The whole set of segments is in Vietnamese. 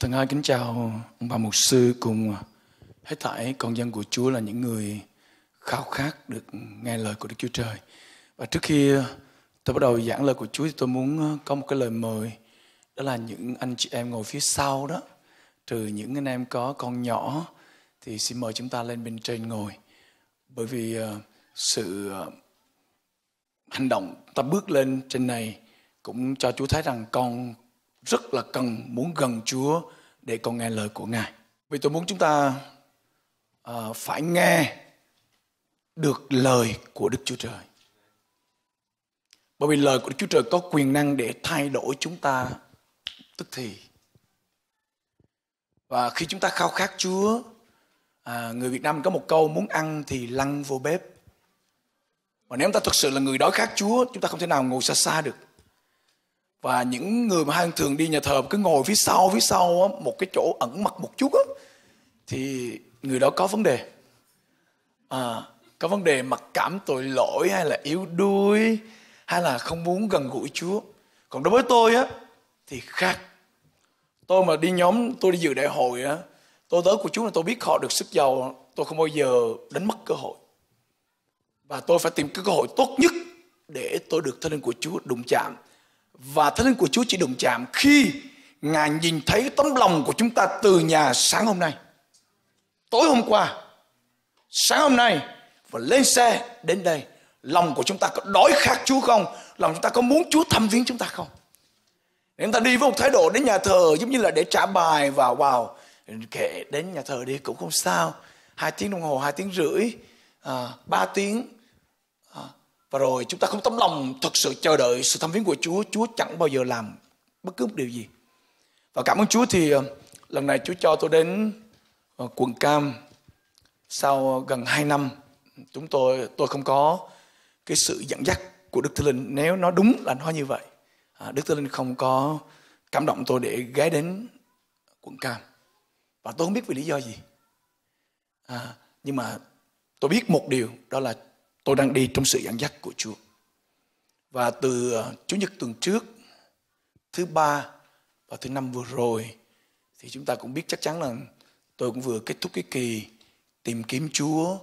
Thân ái kính chào ông bà mục sư cùng hết thảy con dân của Chúa là những người khao khát được nghe lời của Đức Chúa Trời. Và trước khi tôi bắt đầu giảng lời của Chúa thì tôi muốn có một cái lời mời đó là những anh chị em ngồi phía sau đó trừ những anh em có con nhỏ thì xin mời chúng ta lên bên trên ngồi bởi vì ờ, sự ờ, hành động ta bước lên trên này cũng cho Chúa thấy rằng con rất là cần muốn gần Chúa để con nghe lời của Ngài. Vì tôi muốn chúng ta uh, phải nghe được lời của Đức Chúa Trời. Bởi vì lời của Đức Chúa Trời có quyền năng để thay đổi chúng ta tức thì. Và khi chúng ta khao khát Chúa, à, người Việt Nam có một câu muốn ăn thì lăn vô bếp. Và nếu chúng ta thực sự là người đói khát Chúa, chúng ta không thể nào ngồi xa xa được và những người mà hang thường đi nhà thờ cứ ngồi phía sau phía sau á, một cái chỗ ẩn mặt một chút á, thì người đó có vấn đề à, có vấn đề mặc cảm tội lỗi hay là yếu đuối hay là không muốn gần gũi Chúa còn đối với tôi á thì khác tôi mà đi nhóm tôi đi dự đại hội á tôi tới của Chúa là tôi biết họ được sức giàu tôi không bao giờ đánh mất cơ hội và tôi phải tìm cái cơ hội tốt nhất để tôi được thân linh của Chúa đụng chạm và thánh linh của Chúa chỉ đụng chạm khi Ngài nhìn thấy tấm lòng của chúng ta từ nhà sáng hôm nay. Tối hôm qua, sáng hôm nay và lên xe đến đây. Lòng của chúng ta có đói khát Chúa không? Lòng chúng ta có muốn Chúa thăm viếng chúng ta không? Chúng ta đi với một thái độ đến nhà thờ giống như là để trả bài vào vào kệ đến nhà thờ đi cũng không sao hai tiếng đồng hồ hai tiếng rưỡi à, ba tiếng và rồi chúng ta không tấm lòng thật sự chờ đợi sự thăm viếng của Chúa, Chúa chẳng bao giờ làm bất cứ một điều gì. Và cảm ơn Chúa thì ờ, lần này Chúa cho tôi đến ờ, quận Cam sau gần 2 năm chúng tôi tôi không có cái sự dẫn dắt của Đức Thánh Linh nếu nó đúng là nó như vậy. À, Đức Thánh Linh không có cảm động tôi để ghé đến quận Cam. Và tôi không biết vì lý do gì. À, nhưng mà tôi biết một điều đó là tôi đang đi trong sự dẫn dắt của Chúa. Và từ ờ, Chủ nhật tuần trước, thứ ba và thứ năm vừa rồi thì chúng ta cũng biết chắc chắn là tôi cũng vừa kết thúc cái kỳ tìm kiếm Chúa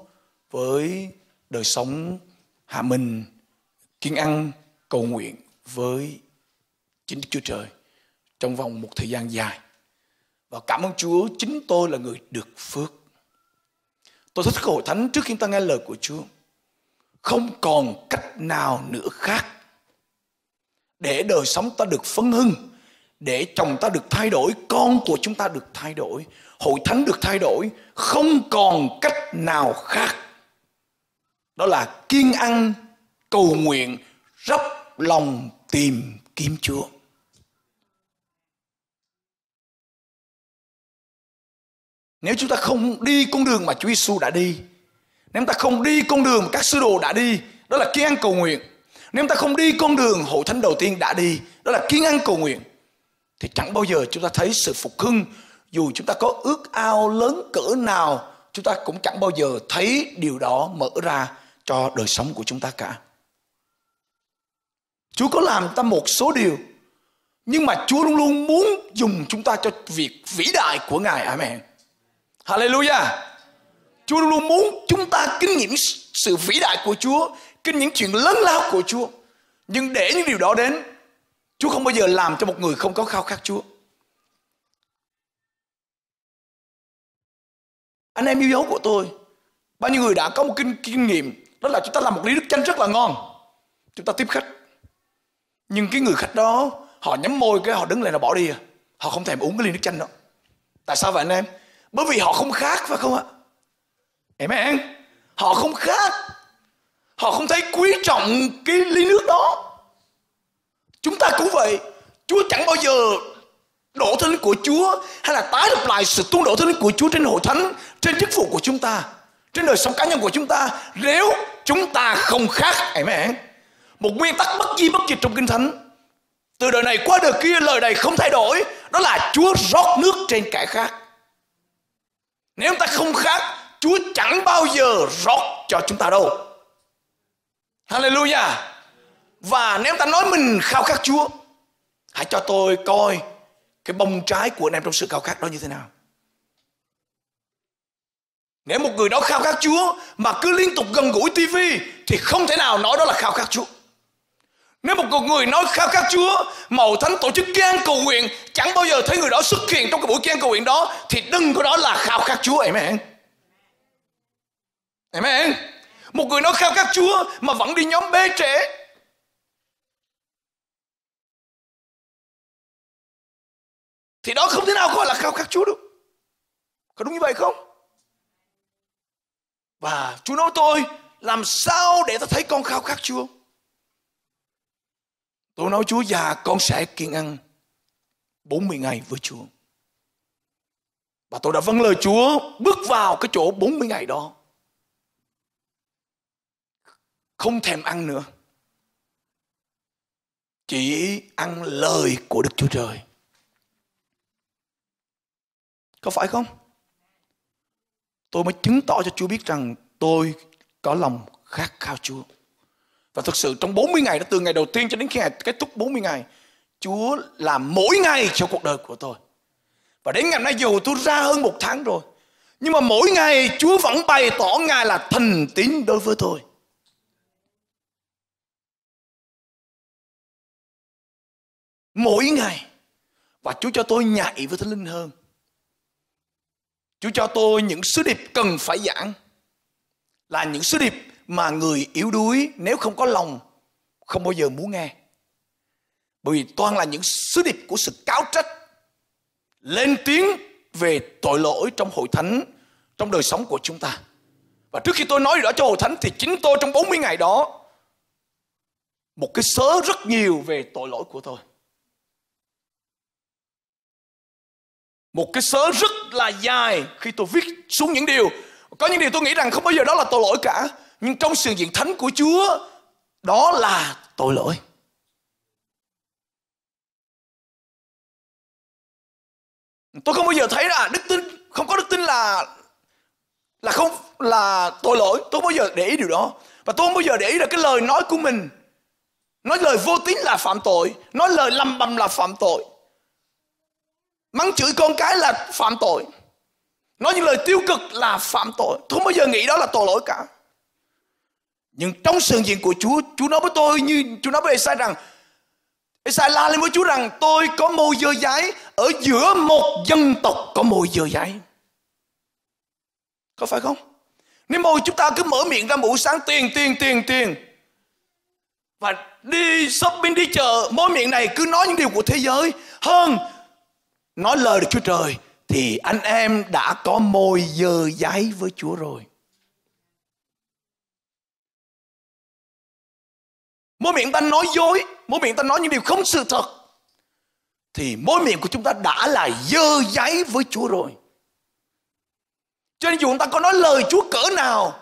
với đời sống hạ mình, kiên ăn, cầu nguyện với chính Đức Chúa Trời trong vòng một thời gian dài. Và cảm ơn Chúa, chính tôi là người được phước. Tôi thích cầu thánh trước khi ta nghe lời của Chúa không còn cách nào nữa khác để đời sống ta được phấn hưng để chồng ta được thay đổi con của chúng ta được thay đổi hội thánh được thay đổi không còn cách nào khác đó là kiên ăn cầu nguyện rắp lòng tìm kiếm chúa nếu chúng ta không đi con đường mà Chúa Giêsu đã đi nếu ta không đi con đường các sứ đồ đã đi, đó là kiên ăn cầu nguyện. Nếu ta không đi con đường hội thánh đầu tiên đã đi, đó là kiên ăn cầu nguyện. Thì chẳng bao giờ chúng ta thấy sự phục hưng, dù chúng ta có ước ao lớn cỡ nào, chúng ta cũng chẳng bao giờ thấy điều đó mở ra cho đời sống của chúng ta cả. Chúa có làm ta một số điều, nhưng mà Chúa luôn luôn muốn dùng chúng ta cho việc vĩ đại của Ngài. Amen. Hallelujah. Chúa luôn muốn chúng ta kinh nghiệm sự vĩ đại của Chúa, kinh những chuyện lớn lao của Chúa. Nhưng để những điều đó đến, Chúa không bao giờ làm cho một người không có khao khát Chúa. Anh em yêu dấu của tôi, bao nhiêu người đã có một kinh, kinh nghiệm đó là chúng ta làm một ly nước chanh rất là ngon. Chúng ta tiếp khách. Nhưng cái người khách đó, họ nhắm môi cái họ đứng lại là bỏ đi à. Họ không thèm uống cái ly nước chanh đó. Tại sao vậy anh em? Bởi vì họ không khác phải không ạ? Amen. Họ không khác, Họ không thấy quý trọng cái ly nước đó. Chúng ta cũng vậy. Chúa chẳng bao giờ đổ thánh của Chúa hay là tái lập lại sự tuôn đổ thánh của Chúa trên hội thánh, trên chức vụ của chúng ta, trên đời sống cá nhân của chúng ta nếu chúng ta không khác. Amen. Một nguyên tắc bất di bất dịch trong kinh thánh. Từ đời này qua đời kia lời này không thay đổi, đó là Chúa rót nước trên kẻ khác. Nếu chúng ta không khác Chúa chẳng bao giờ rót cho chúng ta đâu. Hallelujah. Và nếu ta nói mình khao khát Chúa, hãy cho tôi coi cái bông trái của anh em trong sự khao khát đó như thế nào. Nếu một người đó khao khát Chúa mà cứ liên tục gần gũi TV thì không thể nào nói đó là khao khát Chúa. Nếu một người nói khao khát Chúa, màu thánh tổ chức gian cầu nguyện, chẳng bao giờ thấy người đó xuất hiện trong cái buổi gian cầu nguyện đó thì đừng có đó là khao khát Chúa, amen. Amen. Một người nói khao khát Chúa mà vẫn đi nhóm bê trễ. Thì đó không thể nào gọi là khao khát Chúa được. Có đúng như vậy không? Và Chúa nói tôi làm sao để tôi thấy con khao khát Chúa? Tôi nói Chúa già con sẽ kiên ăn 40 ngày với Chúa. Và tôi đã vâng lời Chúa bước vào cái chỗ 40 ngày đó không thèm ăn nữa chỉ ăn lời của Đức Chúa Trời. Có phải không? Tôi mới chứng tỏ cho Chúa biết rằng tôi có lòng khát khao Chúa. Và thực sự trong 40 ngày đó, từ ngày đầu tiên cho đến khi ngày kết thúc 40 ngày, Chúa làm mỗi ngày cho cuộc đời của tôi. Và đến ngày nay dù tôi ra hơn một tháng rồi, nhưng mà mỗi ngày Chúa vẫn bày tỏ Ngài là thành tín đối với tôi. mỗi ngày và Chúa cho tôi nhạy với Thánh Linh hơn. Chúa cho tôi những sứ điệp cần phải giảng là những sứ điệp mà người yếu đuối nếu không có lòng không bao giờ muốn nghe. Bởi vì toàn là những sứ điệp của sự cáo trách lên tiếng về tội lỗi trong hội thánh, trong đời sống của chúng ta. Và trước khi tôi nói đó cho hội thánh thì chính tôi trong 40 ngày đó một cái sớ rất nhiều về tội lỗi của tôi. một cái sớ rất là dài khi tôi viết xuống những điều có những điều tôi nghĩ rằng không bao giờ đó là tội lỗi cả nhưng trong sự diện thánh của Chúa đó là tội lỗi tôi không bao giờ thấy là đức tin không có đức tin là là không là tội lỗi tôi không bao giờ để ý điều đó và tôi không bao giờ để ý là cái lời nói của mình nói lời vô tín là phạm tội nói lời lầm bầm là phạm tội mắng chửi con cái là phạm tội nói những lời tiêu cực là phạm tội tôi không bao giờ nghĩ đó là tội lỗi cả nhưng trong sự diện của Chúa Chúa nói với tôi như Chúa nói với Esai rằng Esai la lên với Chúa rằng tôi có môi dơ giấy ở giữa một dân tộc có môi dơ giấy có phải không nếu môi chúng ta cứ mở miệng ra mỗi sáng tiền tiền tiền tiền và đi shopping đi chợ mỗi miệng này cứ nói những điều của thế giới hơn nói lời được Chúa Trời thì anh em đã có môi dơ giấy với Chúa rồi. Mỗi miệng ta nói dối, mỗi miệng ta nói những điều không sự thật thì mỗi miệng của chúng ta đã là dơ giấy với Chúa rồi. Cho nên dù chúng ta có nói lời Chúa cỡ nào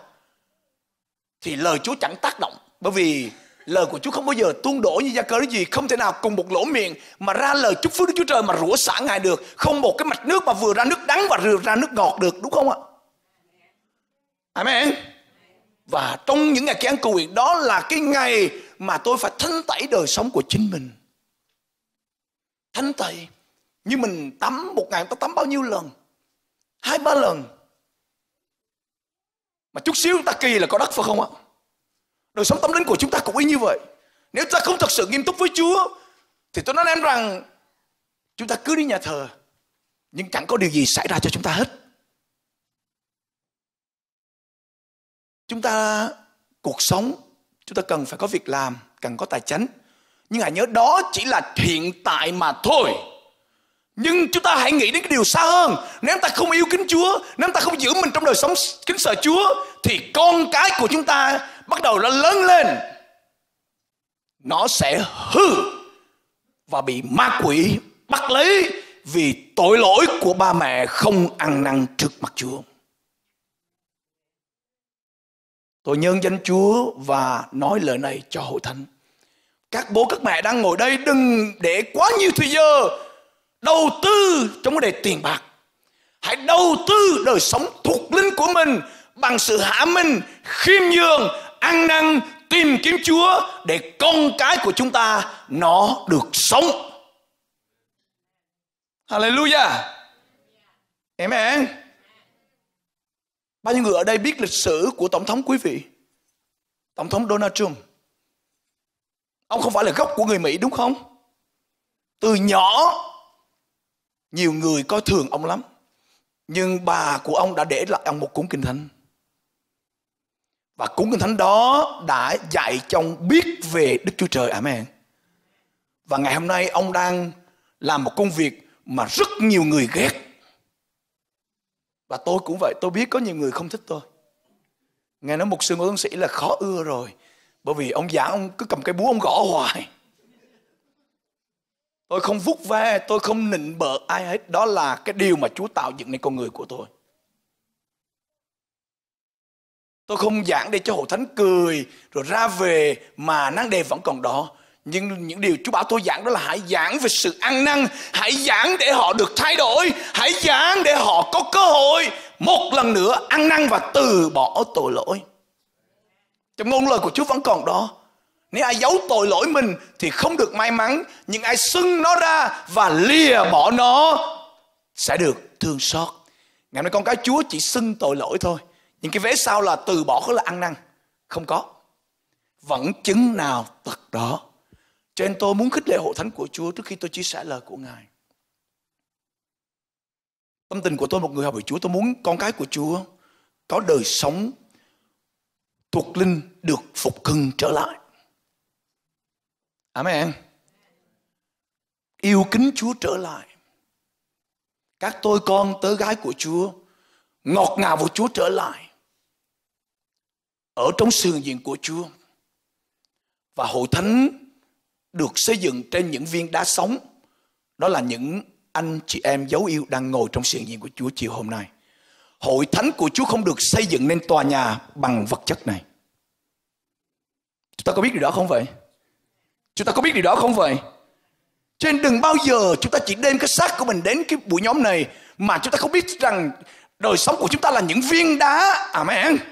thì lời Chúa chẳng tác động bởi vì lời của Chúa không bao giờ tuôn đổ như gia cơ gì không thể nào cùng một lỗ miệng mà ra lời chúc phước Đức Chúa Trời mà rửa xả ngài được không một cái mạch nước mà vừa ra nước đắng và vừa ra nước ngọt được đúng không ạ Amen và trong những ngày kỳ cầu nguyện đó là cái ngày mà tôi phải thanh tẩy đời sống của chính mình thanh tẩy như mình tắm một ngày ta tắm bao nhiêu lần hai ba lần mà chút xíu ta kỳ là có đất phải không ạ Đời sống tâm linh của chúng ta cũng y như vậy. Nếu ta không thật sự nghiêm túc với Chúa thì tôi nói em rằng chúng ta cứ đi nhà thờ nhưng chẳng có điều gì xảy ra cho chúng ta hết. Chúng ta cuộc sống chúng ta cần phải có việc làm, cần có tài chánh. Nhưng hãy nhớ đó chỉ là hiện tại mà thôi. Nhưng chúng ta hãy nghĩ đến cái điều xa hơn. Nếu ta không yêu kính Chúa, nếu ta không giữ mình trong đời sống kính sợ Chúa, thì con cái của chúng ta bắt đầu nó lớn lên nó sẽ hư và bị ma quỷ bắt lấy vì tội lỗi của ba mẹ không ăn năn trước mặt Chúa. Tôi nhân danh Chúa và nói lời này cho hội thánh. Các bố các mẹ đang ngồi đây đừng để quá nhiều thời giờ đầu tư trong vấn đề tiền bạc. Hãy đầu tư đời sống thuộc linh của mình bằng sự hạ mình, khiêm nhường, ăn năn tìm kiếm Chúa để con cái của chúng ta nó được sống. Hallelujah. Amen. Bao nhiêu người ở đây biết lịch sử của Tổng thống quý vị? Tổng thống Donald Trump. Ông không phải là gốc của người Mỹ đúng không? Từ nhỏ, nhiều người coi thường ông lắm. Nhưng bà của ông đã để lại ông một cuốn kinh thánh. Và cúng kinh thánh đó đã dạy chồng biết về Đức Chúa Trời. Amen. Và ngày hôm nay ông đang làm một công việc mà rất nhiều người ghét. Và tôi cũng vậy, tôi biết có nhiều người không thích tôi. Nghe nói một sư ngô sĩ là khó ưa rồi. Bởi vì ông giảng ông cứ cầm cái búa ông gõ hoài. Tôi không vút ve, tôi không nịnh bợ ai hết. Đó là cái điều mà Chúa tạo dựng nên con người của tôi. Tôi không giảng để cho hội thánh cười rồi ra về mà năng đề vẫn còn đó. Nhưng những điều Chúa bảo tôi giảng đó là hãy giảng về sự ăn năn, hãy giảng để họ được thay đổi, hãy giảng để họ có cơ hội một lần nữa ăn năn và từ bỏ tội lỗi. Trong ngôn lời của Chúa vẫn còn đó. Nếu ai giấu tội lỗi mình thì không được may mắn, nhưng ai xưng nó ra và lìa bỏ nó sẽ được thương xót. Ngày hôm nay con cái Chúa chỉ xưng tội lỗi thôi những cái vế sau là từ bỏ cái là ăn năn không có vẫn chứng nào tật đó cho nên tôi muốn khích lệ hội thánh của Chúa trước khi tôi chia sẻ lời của Ngài. Tâm tình của tôi một người học về Chúa, tôi muốn con cái của Chúa có đời sống thuộc linh được phục hưng trở lại. Amen. Yêu kính Chúa trở lại. Các tôi con tớ gái của Chúa ngọt ngào của Chúa trở lại ở trong sườn diện của Chúa. Và hội thánh được xây dựng trên những viên đá sống. Đó là những anh chị em dấu yêu đang ngồi trong sườn diện của Chúa chiều hôm nay. Hội thánh của Chúa không được xây dựng nên tòa nhà bằng vật chất này. Chúng ta có biết điều đó không vậy? Chúng ta có biết điều đó không vậy? Cho nên đừng bao giờ chúng ta chỉ đem cái xác của mình đến cái buổi nhóm này mà chúng ta không biết rằng đời sống của chúng ta là những viên đá. Amen. À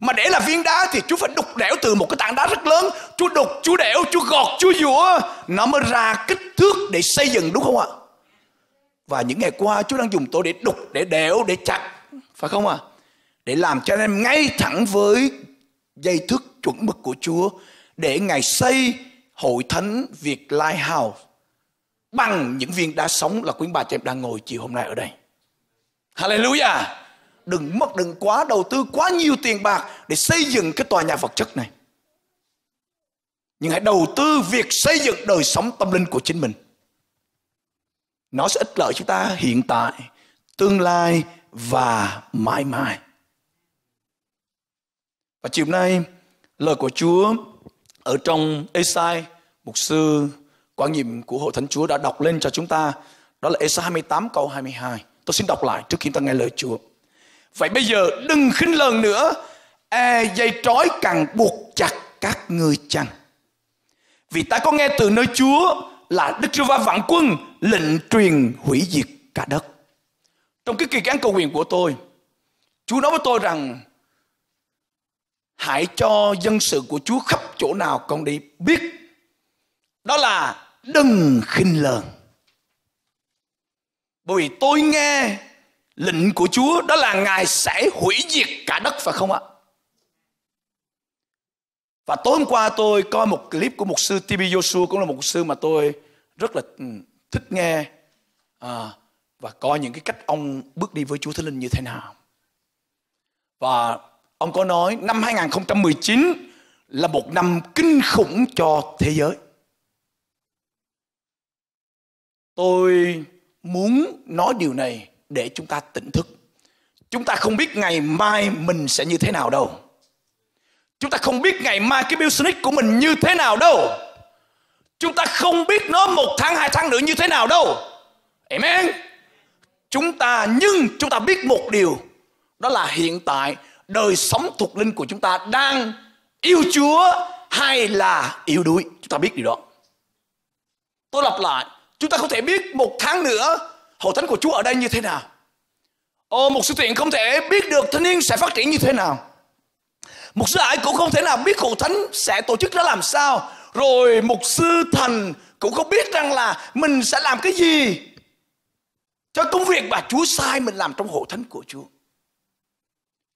mà để là viên đá thì Chúa phải đục đẽo từ một cái tảng đá rất lớn Chúa đục, Chúa đẽo, Chúa gọt, Chúa dũa Nó mới ra kích thước để xây dựng đúng không ạ? Và những ngày qua Chúa đang dùng tôi để đục, để đẽo, để chặt Phải không ạ? Để làm cho anh em ngay thẳng với dây thước chuẩn mực của Chúa Để Ngài xây hội thánh Việt Lai House Bằng những viên đá sống là quý bà chị em đang ngồi chiều hôm nay ở đây Hallelujah! đừng mất đừng quá đầu tư quá nhiều tiền bạc để xây dựng cái tòa nhà vật chất này nhưng hãy đầu tư việc xây dựng đời sống tâm linh của chính mình nó sẽ ích lợi chúng ta hiện tại tương lai và mãi mãi và chiều nay lời của Chúa ở trong Esai mục sư quan nhiệm của hội thánh Chúa đã đọc lên cho chúng ta đó là Esai 28 câu 22 tôi xin đọc lại trước khi ta nghe lời Chúa Vậy bây giờ đừng khinh lần nữa e Dây trói càng buộc chặt các người chăng Vì ta có nghe từ nơi Chúa Là Đức Chúa Va Vạn Quân Lệnh truyền hủy diệt cả đất Trong cái kỳ án cầu nguyện của tôi Chúa nói với tôi rằng Hãy cho dân sự của Chúa khắp chỗ nào con đi biết Đó là đừng khinh lờn Bởi vì tôi nghe lệnh của Chúa đó là Ngài sẽ hủy diệt cả đất phải không ạ? Và tối hôm qua tôi coi một clip của mục sư Tibi Joshua cũng là một mục sư mà tôi rất là ừ, thích nghe à, và coi những cái cách ông bước đi với Chúa Thánh Linh như thế nào. Và ông có nói năm 2019 là một năm kinh khủng cho thế giới. Tôi muốn nói điều này để chúng ta tỉnh thức. Chúng ta không biết ngày mai mình sẽ như thế nào đâu. Chúng ta không biết ngày mai cái business của mình như thế nào đâu. Chúng ta không biết nó một tháng, hai tháng nữa như thế nào đâu. Amen. Chúng ta, nhưng chúng ta biết một điều. Đó là hiện tại đời sống thuộc linh của chúng ta đang yêu Chúa hay là yêu đuối. Chúng ta biết điều đó. Tôi lặp lại, chúng ta không thể biết một tháng nữa hội thánh của Chúa ở đây như thế nào. Ô, một sự kiện không thể biết được thanh niên sẽ phát triển như thế nào. Một sư ải cũng không thể nào biết hội thánh sẽ tổ chức ra làm sao. Rồi một sư thành cũng không biết rằng là mình sẽ làm cái gì cho công việc mà Chúa sai mình làm trong hội thánh của Chúa.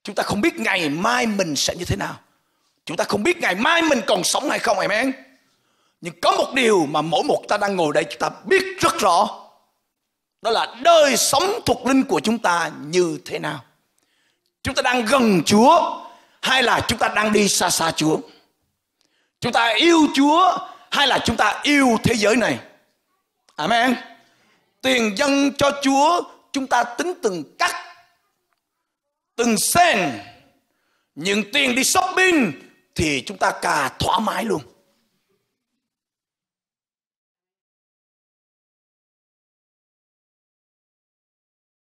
Chúng ta không biết ngày mai mình sẽ như thế nào. Chúng ta không biết ngày mai mình còn sống hay không, amen. Nhưng có một điều mà mỗi một ta đang ngồi đây chúng ta biết rất rõ đó là đời sống thuộc linh của chúng ta như thế nào chúng ta đang gần chúa hay là chúng ta đang đi xa xa chúa chúng ta yêu chúa hay là chúng ta yêu thế giới này amen tiền dân cho chúa chúng ta tính từng cắt từng sen những tiền đi shopping thì chúng ta cà thoải mái luôn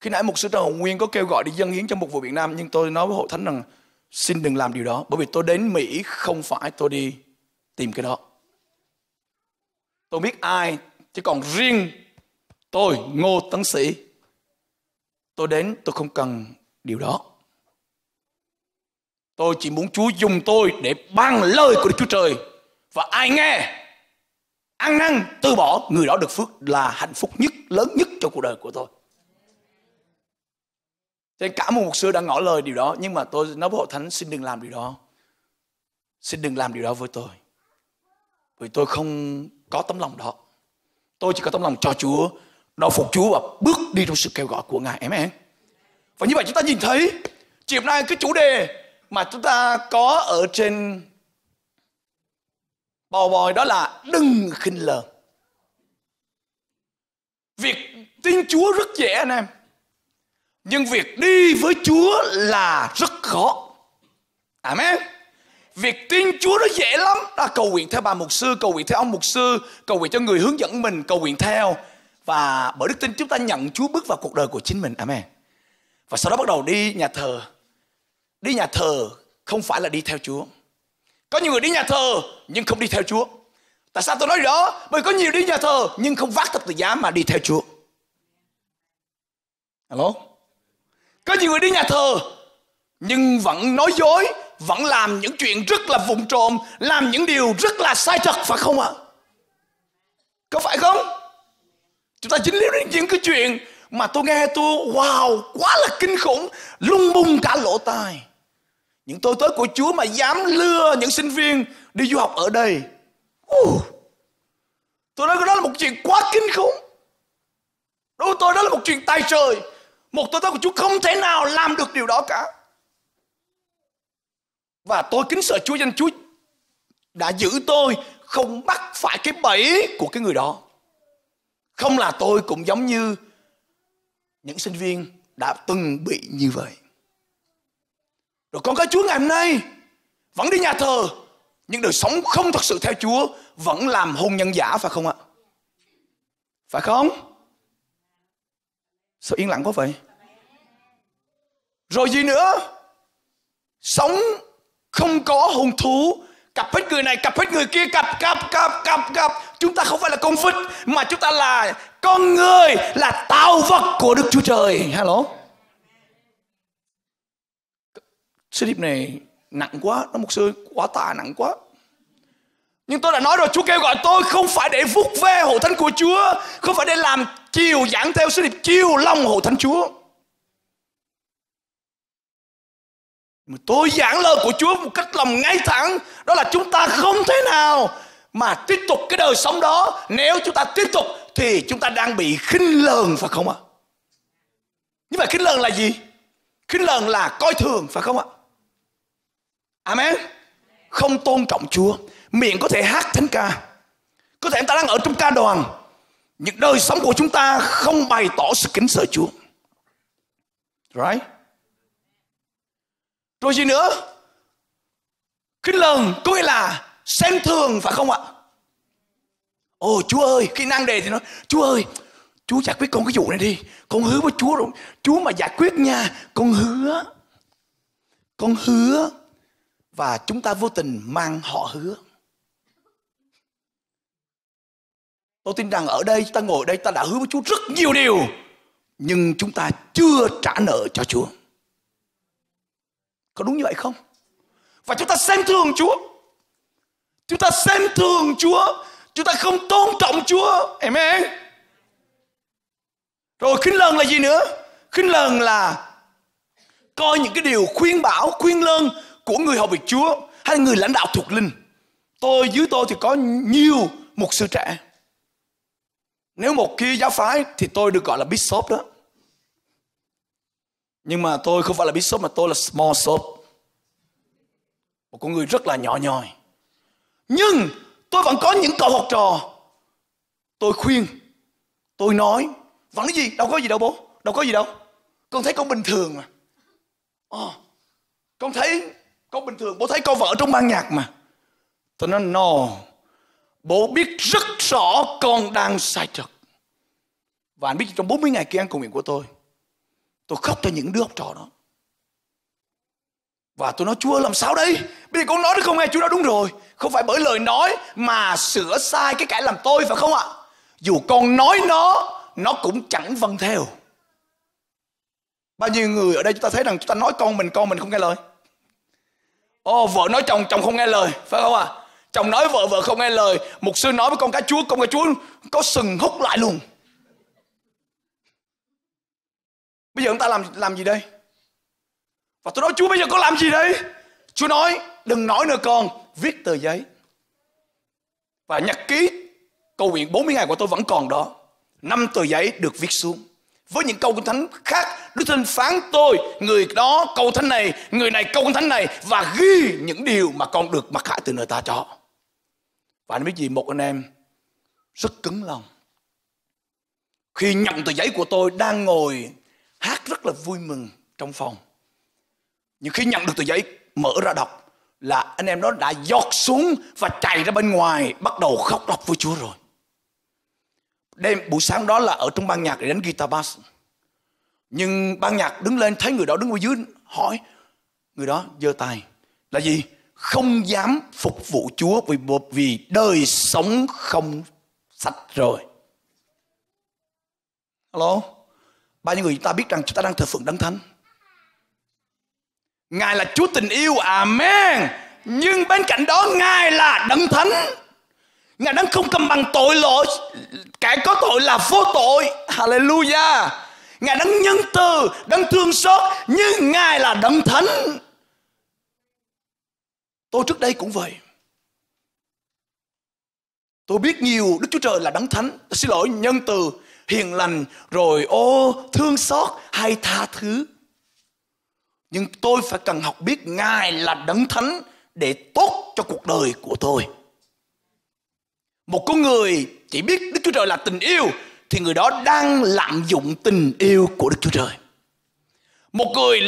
Khi nãy một sư Trần Hồng Nguyên có kêu gọi đi dân hiến cho một vụ Việt Nam nhưng tôi nói với hội thánh rằng xin đừng làm điều đó bởi vì tôi đến Mỹ không phải tôi đi tìm cái đó. Tôi biết ai chứ còn riêng tôi Ngô Tấn Sĩ tôi đến tôi không cần điều đó. Tôi chỉ muốn Chúa dùng tôi để ban lời của Đức Chúa Trời và ai nghe ăn năn từ bỏ người đó được phước là hạnh phúc nhất lớn nhất trong cuộc đời của tôi Thế cả một mục sư đã ngỏ lời điều đó nhưng mà tôi nói với hội thánh xin đừng làm điều đó. Xin đừng làm điều đó với tôi. Vì tôi không có tấm lòng đó. Tôi chỉ có tấm lòng cho Chúa, nó phục Chúa và bước đi trong sự kêu gọi của Ngài. em Amen. Và như vậy chúng ta nhìn thấy chiều nay cái chủ đề mà chúng ta có ở trên bò bòi đó là đừng khinh lờ. Việc tin Chúa rất dễ anh em nhưng việc đi với Chúa là rất khó. Amen. Việc tin Chúa nó dễ lắm. Đó cầu nguyện theo bà mục sư, cầu nguyện theo ông mục sư, cầu nguyện cho người hướng dẫn mình, cầu nguyện theo. Và bởi đức tin chúng ta nhận Chúa bước vào cuộc đời của chính mình. Amen. Và sau đó bắt đầu đi nhà thờ. Đi nhà thờ không phải là đi theo Chúa. Có nhiều người đi nhà thờ nhưng không đi theo Chúa. Tại sao tôi nói đó? Bởi có nhiều đi nhà thờ nhưng không vác thập tự giá mà đi theo Chúa. Hello? Có nhiều người đi nhà thờ nhưng vẫn nói dối, vẫn làm những chuyện rất là vụng trộm, làm những điều rất là sai thật phải không ạ? À? Có phải không? Chúng ta chính lý đến những cái chuyện mà tôi nghe tôi wow, quá là kinh khủng, lung bung cả lỗ tai. Những tôi tới của Chúa mà dám lừa những sinh viên đi du học ở đây. Uh, tôi nói đó là một chuyện quá kinh khủng. Đối với tôi đó là một chuyện tai trời một tôi tớ của Chúa không thể nào làm được điều đó cả. Và tôi kính sợ Chúa danh Chúa đã giữ tôi không bắt phải cái bẫy của cái người đó. Không là tôi cũng giống như những sinh viên đã từng bị như vậy. Rồi con cái Chúa ngày hôm nay vẫn đi nhà thờ nhưng đời sống không thật sự theo Chúa vẫn làm hôn nhân giả phải không ạ? Phải không? Sao yên lặng quá vậy? Rồi gì nữa? Sống không có hồn thú cặp hết người này cặp hết người kia cặp cặp cặp cặp cặp chúng ta không phải là con vịt mà chúng ta là con người là tạo vật của đức chúa trời hello sứ điệp này nặng quá nó một sư quá tà nặng quá nhưng tôi đã nói rồi chúa kêu gọi tôi không phải để vút ve hội thánh của chúa không phải để làm chiều giảng theo sứ điệp chiều lòng hội thánh chúa mà tôi giảng lời của Chúa một cách lòng ngay thẳng đó là chúng ta không thể nào mà tiếp tục cái đời sống đó nếu chúng ta tiếp tục thì chúng ta đang bị khinh lờn phải không ạ? Nhưng mà khinh lờn là gì? Khinh lờn là coi thường phải không ạ? Amen. Không tôn trọng Chúa, miệng có thể hát thánh ca. Có thể ta đang ở trong ca đoàn, những đời sống của chúng ta không bày tỏ sự kính sợ Chúa. Right? Rồi gì nữa? Khinh lờn có nghĩa là xem thường phải không ạ? Ồ Chúa ơi, khi năng đề thì nói, Chúa ơi, Chúa giải quyết con cái vụ này đi. Con hứa với Chúa rồi. Chúa mà giải quyết nha, con hứa. Con hứa và chúng ta vô tình mang họ hứa. Tôi tin rằng ở đây, ta ngồi đây, ta đã hứa với Chúa rất nhiều điều. Nhưng chúng ta chưa trả nợ cho Chúa. Có đúng như vậy không? Và chúng ta xem thường Chúa. Chúng ta xem thường Chúa. Chúng ta không tôn trọng Chúa. Amen. Rồi khinh lần là gì nữa? Khinh lần là coi những cái điều khuyên bảo, khuyên lơn của người học việc Chúa hay người lãnh đạo thuộc linh. Tôi dưới tôi thì có nhiều mục sư trẻ. Nếu một kia giáo phái thì tôi được gọi là bishop đó nhưng mà tôi không phải là bishop mà tôi là small shop một con người rất là nhỏ nhòi nhưng tôi vẫn có những cậu học trò tôi khuyên tôi nói vẫn cái gì đâu có gì đâu bố đâu có gì đâu con thấy con bình thường mà à, con thấy con bình thường bố thấy con vợ trong ban nhạc mà tôi nói no bố biết rất rõ con đang sai trật và anh biết trong 40 ngày kia ăn cùng miệng của tôi Tôi khóc cho những đứa học trò đó. Và tôi nói Chúa làm sao đây? Bây giờ con nói được không nghe Chúa nói đúng rồi. Không phải bởi lời nói mà sửa sai cái cải làm tôi phải không ạ? Dù con nói nó, nó cũng chẳng vâng theo. Bao nhiêu người ở đây chúng ta thấy rằng chúng ta nói con mình, con mình không nghe lời. Ồ, vợ nói chồng, chồng không nghe lời, phải không ạ? Chồng nói vợ, vợ không nghe lời. Mục sư nói với con cái Chúa, con cái Chúa có sừng hút lại luôn. Bây giờ chúng ta làm làm gì đây? Và tôi nói Chúa bây giờ có làm gì đây? Chúa nói đừng nói nữa con Viết tờ giấy Và nhật ký cầu nguyện 40 ngày của tôi vẫn còn đó năm tờ giấy được viết xuống với những câu kinh thánh khác Đức Thánh phán tôi người đó câu thánh này người này câu kinh thánh này và ghi những điều mà con được mặc khải từ nơi ta cho và anh biết gì một anh em rất cứng lòng khi nhận tờ giấy của tôi đang ngồi hát rất là vui mừng trong phòng nhưng khi nhận được tờ giấy mở ra đọc là anh em đó đã giọt xuống và chạy ra bên ngoài bắt đầu khóc lóc với Chúa rồi. Đêm buổi sáng đó là ở trong ban nhạc để đánh guitar bass. Nhưng ban nhạc đứng lên thấy người đó đứng ở dưới hỏi người đó giơ tay là gì? Không dám phục vụ Chúa vì vì đời sống không sạch rồi. Hello? Bao nhiêu người chúng ta biết rằng chúng ta đang thờ phượng Đấng Thánh? Ngài là Chúa tình yêu, Amen. Nhưng bên cạnh đó Ngài là Đấng Thánh. Ngài Đấng không cầm bằng tội lỗi. Kẻ có tội là vô tội. Hallelujah. Ngài Đấng nhân từ, Đấng thương xót. Nhưng Ngài là Đấng Thánh. Tôi trước đây cũng vậy. Tôi biết nhiều Đức Chúa Trời là Đấng Thánh. xin lỗi nhân từ hiền lành rồi ô thương xót hay tha thứ nhưng tôi phải cần học biết ngài là đấng thánh để tốt cho cuộc đời của tôi một con người chỉ biết đức chúa trời là tình yêu thì người đó đang lạm dụng tình yêu của đức chúa trời một người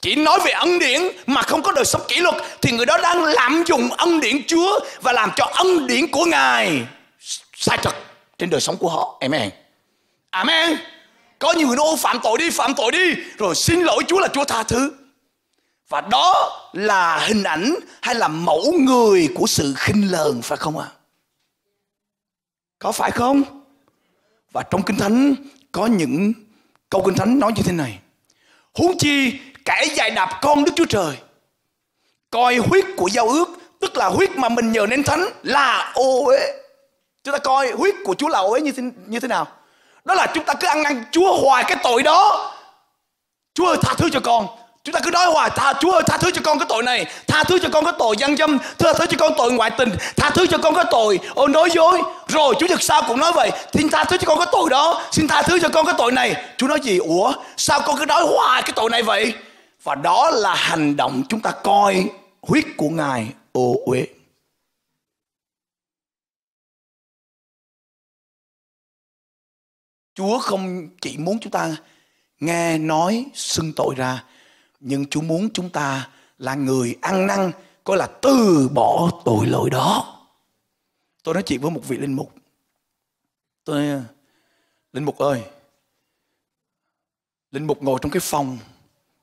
chỉ nói về ân điển mà không có đời sống kỷ luật thì người đó đang lạm dụng ân điển chúa và làm cho ân điển của ngài sai trật trên đời sống của họ em amen Amen. Có nhiều người nói ô phạm tội đi, phạm tội đi. Rồi xin lỗi Chúa là Chúa tha thứ. Và đó là hình ảnh hay là mẫu người của sự khinh lờn phải không ạ? À? Có phải không? Và trong Kinh Thánh có những câu Kinh Thánh nói như thế này. Huống chi kẻ dài đạp con Đức Chúa Trời. Coi huyết của giao ước, tức là huyết mà mình nhờ nên thánh là ô uế. Chúng ta coi huyết của Chúa là ô uế như thế, như thế nào? đó là chúng ta cứ ăn năn Chúa hoài cái tội đó Chúa ơi tha thứ cho con Chúng ta cứ nói hoài tha Chúa ơi tha thứ cho con cái tội này, tha thứ cho con cái tội gian dâm, tha thứ cho con tội ngoại tình, tha thứ cho con cái tội ô nói dối. Rồi Chúa Nhật sao cũng nói vậy, xin tha thứ cho con cái tội đó, xin tha thứ cho con cái tội này. Chúa nói gì? Ủa, sao con cứ nói hoài cái tội này vậy? Và đó là hành động chúng ta coi huyết của Ngài ô uế. Chúa không chỉ muốn chúng ta nghe nói xưng tội ra, nhưng Chúa muốn chúng ta là người ăn năn, có là từ bỏ tội lỗi đó. Tôi nói chuyện với một vị linh mục. Tôi linh mục ơi, linh mục ngồi trong cái phòng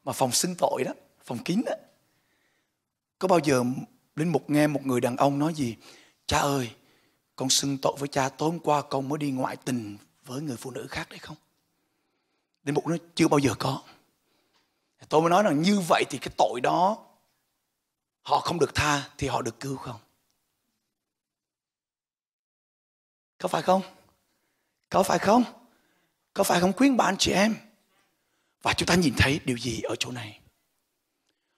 mà phòng xưng tội đó, phòng kín đó. Có bao giờ linh mục nghe một người đàn ông nói gì? Cha ơi, con xưng tội với cha tối hôm qua con mới đi ngoại tình với người phụ nữ khác đấy không linh mục nó chưa bao giờ có tôi mới nói rằng như vậy thì cái tội đó họ không được tha thì họ được cứu không có phải không có phải không có phải không khuyến bạn chị em và chúng ta nhìn thấy điều gì ở chỗ này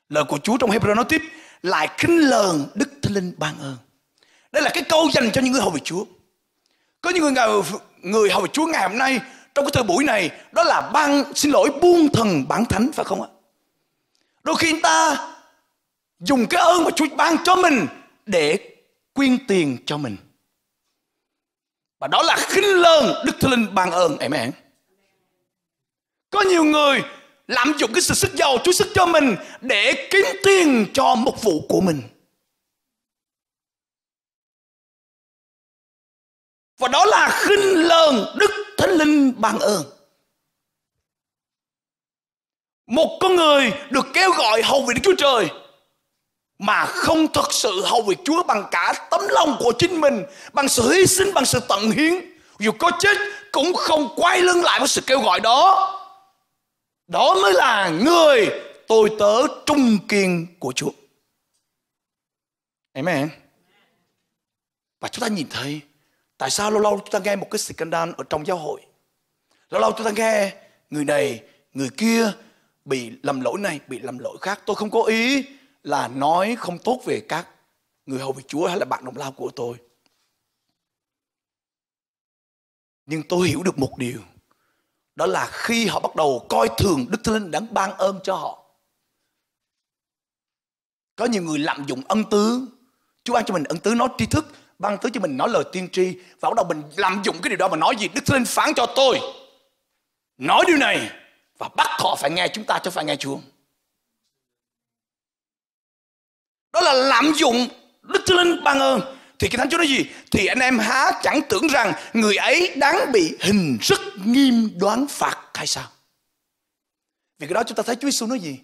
lời của chúa trong hebrew nói tiếp lại khinh lờn đức thánh linh ban ơn đây là cái câu dành cho những người hầu việc chúa có những người ngài người hầu Chúa ngày hôm nay trong cái thời buổi này đó là ban xin lỗi buông thần bản thánh phải không ạ? Đôi khi ta dùng cái ơn mà Chúa ban cho mình để quyên tiền cho mình. Và đó là khinh lơn Đức Thánh Linh ban ơn. Amen. Có nhiều người lạm dụng cái sự sức giàu Chúa sức cho mình để kiếm tiền cho mục vụ của mình. và đó là khinh lờn đức thánh linh ban ơn một con người được kêu gọi hầu vị đức chúa trời mà không thật sự hầu việc Chúa bằng cả tấm lòng của chính mình, bằng sự hy sinh, bằng sự tận hiến, dù có chết cũng không quay lưng lại với sự kêu gọi đó. Đó mới là người tôi tớ trung kiên của Chúa. Amen. Và chúng ta nhìn thấy Tại sao lâu lâu chúng ta nghe một cái scandal ở trong giáo hội? Lâu lâu chúng ta nghe người này, người kia bị lầm lỗi này, bị lầm lỗi khác. Tôi không có ý là nói không tốt về các người hầu về Chúa hay là bạn đồng lao của tôi. Nhưng tôi hiểu được một điều. Đó là khi họ bắt đầu coi thường Đức Thánh Linh đang ban ơn cho họ. Có nhiều người lạm dụng ân tứ. Chúa ban cho mình ân tứ nói tri thức ban tứ cho mình nói lời tiên tri và bắt đầu mình làm dụng cái điều đó mà nói gì đức thánh linh phán cho tôi nói điều này và bắt họ phải nghe chúng ta cho phải nghe chúa đó là lạm dụng đức thánh linh ban ơn thì cái thánh chúa nói gì thì anh em há chẳng tưởng rằng người ấy đáng bị hình rất nghiêm đoán phạt hay sao vì cái đó chúng ta thấy chúa giêsu nói gì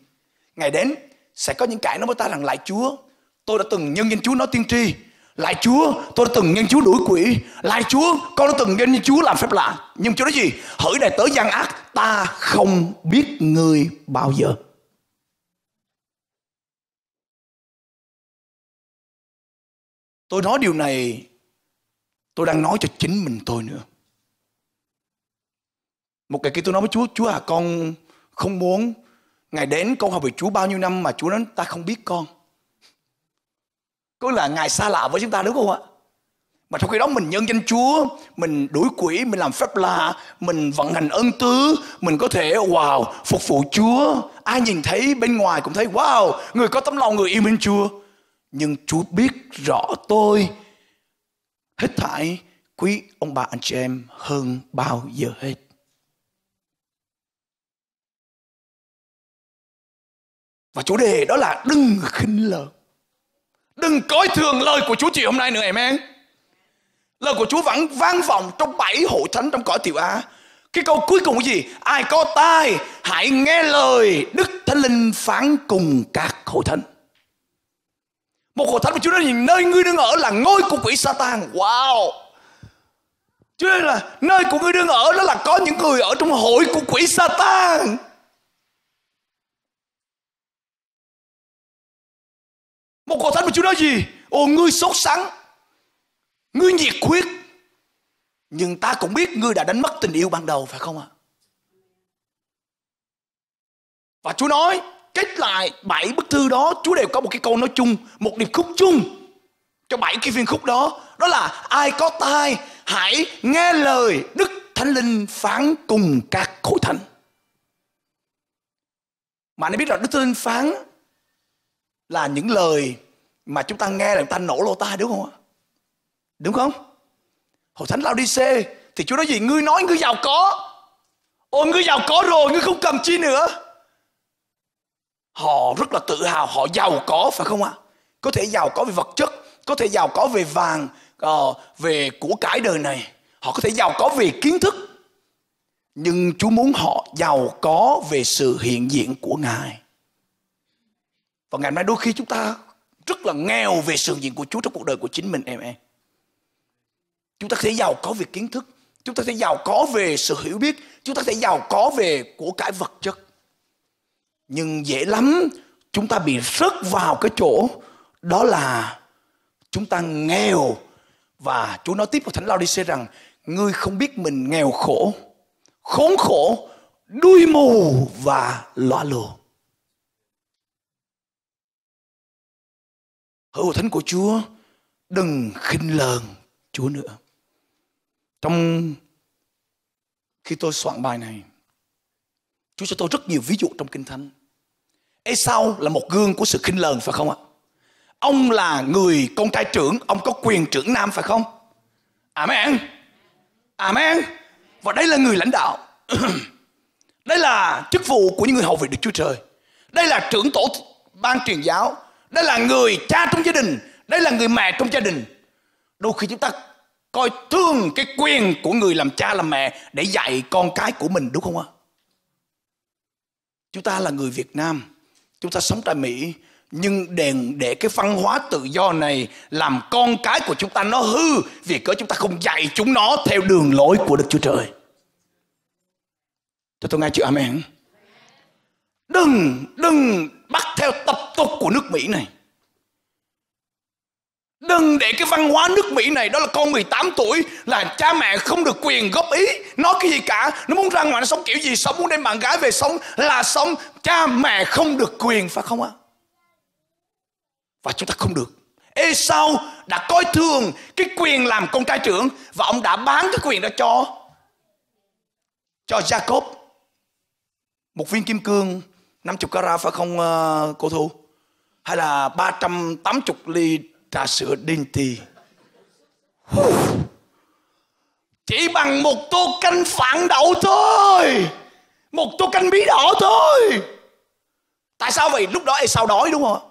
ngày đến sẽ có những cãi nói với ta rằng lại chúa tôi đã từng nhân danh chúa nói tiên tri lại Chúa, tôi đã từng nghe Chúa đuổi quỷ. Lại Chúa, con đã từng nghe Chúa làm phép lạ. Nhưng Chúa nói gì? Hỡi này tớ gian ác, ta không biết người bao giờ. Tôi nói điều này, tôi đang nói cho chính mình tôi nữa. Một ngày kia tôi nói với Chúa, Chúa à con không muốn Ngài đến con học về Chúa bao nhiêu năm mà Chúa nói ta không biết con. Có là Ngài xa lạ với chúng ta đúng không ạ? Mà trong khi đó mình nhân danh Chúa, mình đuổi quỷ, mình làm phép lạ, mình vận hành ân tứ, mình có thể wow, phục vụ Chúa. Ai nhìn thấy bên ngoài cũng thấy wow, người có tấm lòng người yêu mến Chúa. Nhưng Chúa biết rõ tôi hết thảy quý ông bà anh chị em hơn bao giờ hết. Và chủ đề đó là đừng khinh lời. Đừng coi thường lời của Chúa chị hôm nay nữa em em. Lời của Chúa vẫn vang vọng trong bảy hội thánh trong cõi tiểu Á. Cái câu cuối cùng gì? Ai có tai, hãy nghe lời Đức Thánh Linh phán cùng các hội thánh. Một hội thánh mà Chúa nói gì? Nơi ngươi đang ở là ngôi của quỷ Satan. Wow! Chúa nói là nơi của ngươi đang ở đó là có những người ở trong hội của quỷ Satan. Một câu thánh mà Chúa nói gì? Ồ ngươi sốt sắng, ngươi nhiệt huyết. Nhưng ta cũng biết ngươi đã đánh mất tình yêu ban đầu phải không ạ? À? Và Chúa nói kết lại bảy bức thư đó Chúa đều có một cái câu nói chung Một điệp khúc chung Cho bảy cái viên khúc đó Đó là ai có tai Hãy nghe lời Đức Thánh Linh phán cùng các khối thánh Mà anh biết là Đức Thánh Linh phán là những lời mà chúng ta nghe là chúng ta nổ lô tai đúng không ạ? Đúng không? Hội thánh lao đi xê thì Chúa nói gì? Ngươi nói ngươi giàu có. Ôi ngươi giàu có rồi, ngươi không cần chi nữa. Họ rất là tự hào, họ giàu có phải không ạ? Có thể giàu có về vật chất, có thể giàu có về vàng, ờ, về của cải đời này. Họ có thể giàu có về kiến thức. Nhưng Chúa muốn họ giàu có về sự hiện diện của Ngài và ngày nay đôi khi chúng ta rất là nghèo về sự diện của Chúa trong cuộc đời của chính mình em em chúng ta sẽ giàu có về kiến thức chúng ta sẽ giàu có về sự hiểu biết chúng ta sẽ giàu có về của cải vật chất nhưng dễ lắm chúng ta bị rớt vào cái chỗ đó là chúng ta nghèo và Chúa nói tiếp vào Thánh Lao Đi Xê rằng Ngươi không biết mình nghèo khổ, khốn khổ, đuôi mù và lõa lồ. hữu thánh của Chúa đừng khinh lờn Chúa nữa. Trong khi tôi soạn bài này, Chúa cho tôi rất nhiều ví dụ trong Kinh Thánh. Esau là một gương của sự khinh lờn phải không ạ? Ông là người con trai trưởng, ông có quyền trưởng nam phải không? Amen. Amen. Và đây là người lãnh đạo. đây là chức vụ của những người hầu vị được Chúa Trời. Đây là trưởng tổ ban truyền giáo đây là người cha trong gia đình đây là người mẹ trong gia đình đôi khi chúng ta coi thương cái quyền của người làm cha làm mẹ để dạy con cái của mình đúng không ạ chúng ta là người việt nam chúng ta sống tại mỹ nhưng đền để cái văn hóa tự do này làm con cái của chúng ta nó hư vì cớ chúng ta không dạy chúng nó theo đường lối của đức chúa trời cho tôi nghe chữ amen đừng đừng bắt theo tập tục của nước Mỹ này. Đừng để cái văn hóa nước Mỹ này đó là con 18 tuổi là cha mẹ không được quyền góp ý nói cái gì cả. Nó muốn ra ngoài nó sống kiểu gì sống, muốn đem bạn gái về sống là sống. Cha mẹ không được quyền phải không ạ? Và chúng ta không được. Ê sau đã coi thường cái quyền làm con trai trưởng và ông đã bán cái quyền đó cho cho Jacob một viên kim cương 50 carat phải không ờ, cô Thu? Hay là 380 ly trà sữa Dinti? Chỉ bằng một tô canh phản đậu thôi Một tô canh bí đỏ thôi Tại sao vậy? Lúc đó sao đói đúng không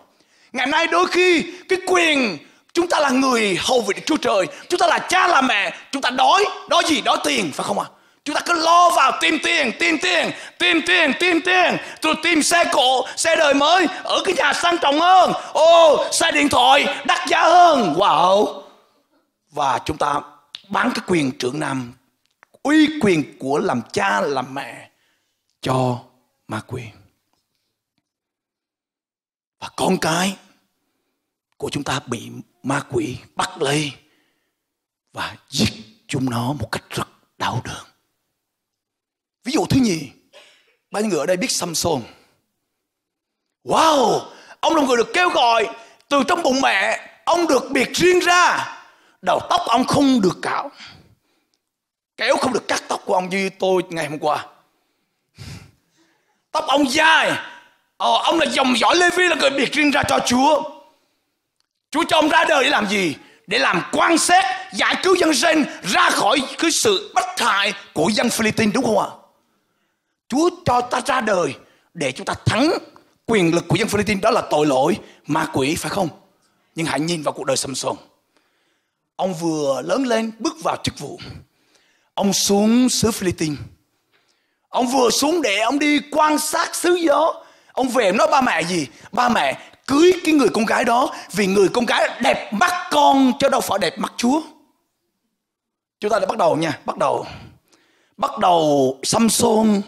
Ngày nay đôi khi cái quyền Chúng ta là người hầu vị Chúa Trời Chúng ta là cha là mẹ Chúng ta đói Đói gì? Đói tiền phải không ạ? À? Chúng ta cứ lo vào tìm tiền, tìm tiền, tìm tiền, tìm tiền. Rồi tìm xe cộ, xe đời mới, ở cái nhà sang trọng hơn. Ô, xe điện thoại đắt giá hơn. Wow. Và chúng ta bán cái quyền trưởng nam, uy quyền của làm cha, làm mẹ cho ma quỷ Và con cái của chúng ta bị ma quỷ bắt lấy và giết chúng nó một cách rất đau đớn. Ví dụ thứ nhì, bao nhiêu người ở đây biết Samson? Wow, ông là người được kêu gọi từ trong bụng mẹ, ông được biệt riêng ra. Đầu tóc ông không được cạo. Kéo không được cắt tóc của ông như tôi ngày hôm qua. Tóc ông dài. Ờ, ông là dòng dõi Lê Vi là người biệt riêng ra cho Chúa. Chúa cho ông ra đời để làm gì? Để làm quan xét giải cứu dân Gen ra khỏi cái sự bất hại của dân Philippines đúng không ạ? À? Chúa cho ta ra đời để chúng ta thắng quyền lực của dân Philippines đó là tội lỗi, ma quỷ phải không? Nhưng hãy nhìn vào cuộc đời Samson. Ông vừa lớn lên bước vào chức vụ. Ông xuống xứ Philippines. Ông vừa xuống để ông đi quan sát xứ gió. Ông về nói ba mẹ gì? Ba mẹ cưới cái người con gái đó vì người con gái đẹp mắt con chứ đâu phải đẹp mắt Chúa. Chúng ta đã bắt đầu nha, bắt đầu. Bắt đầu Samson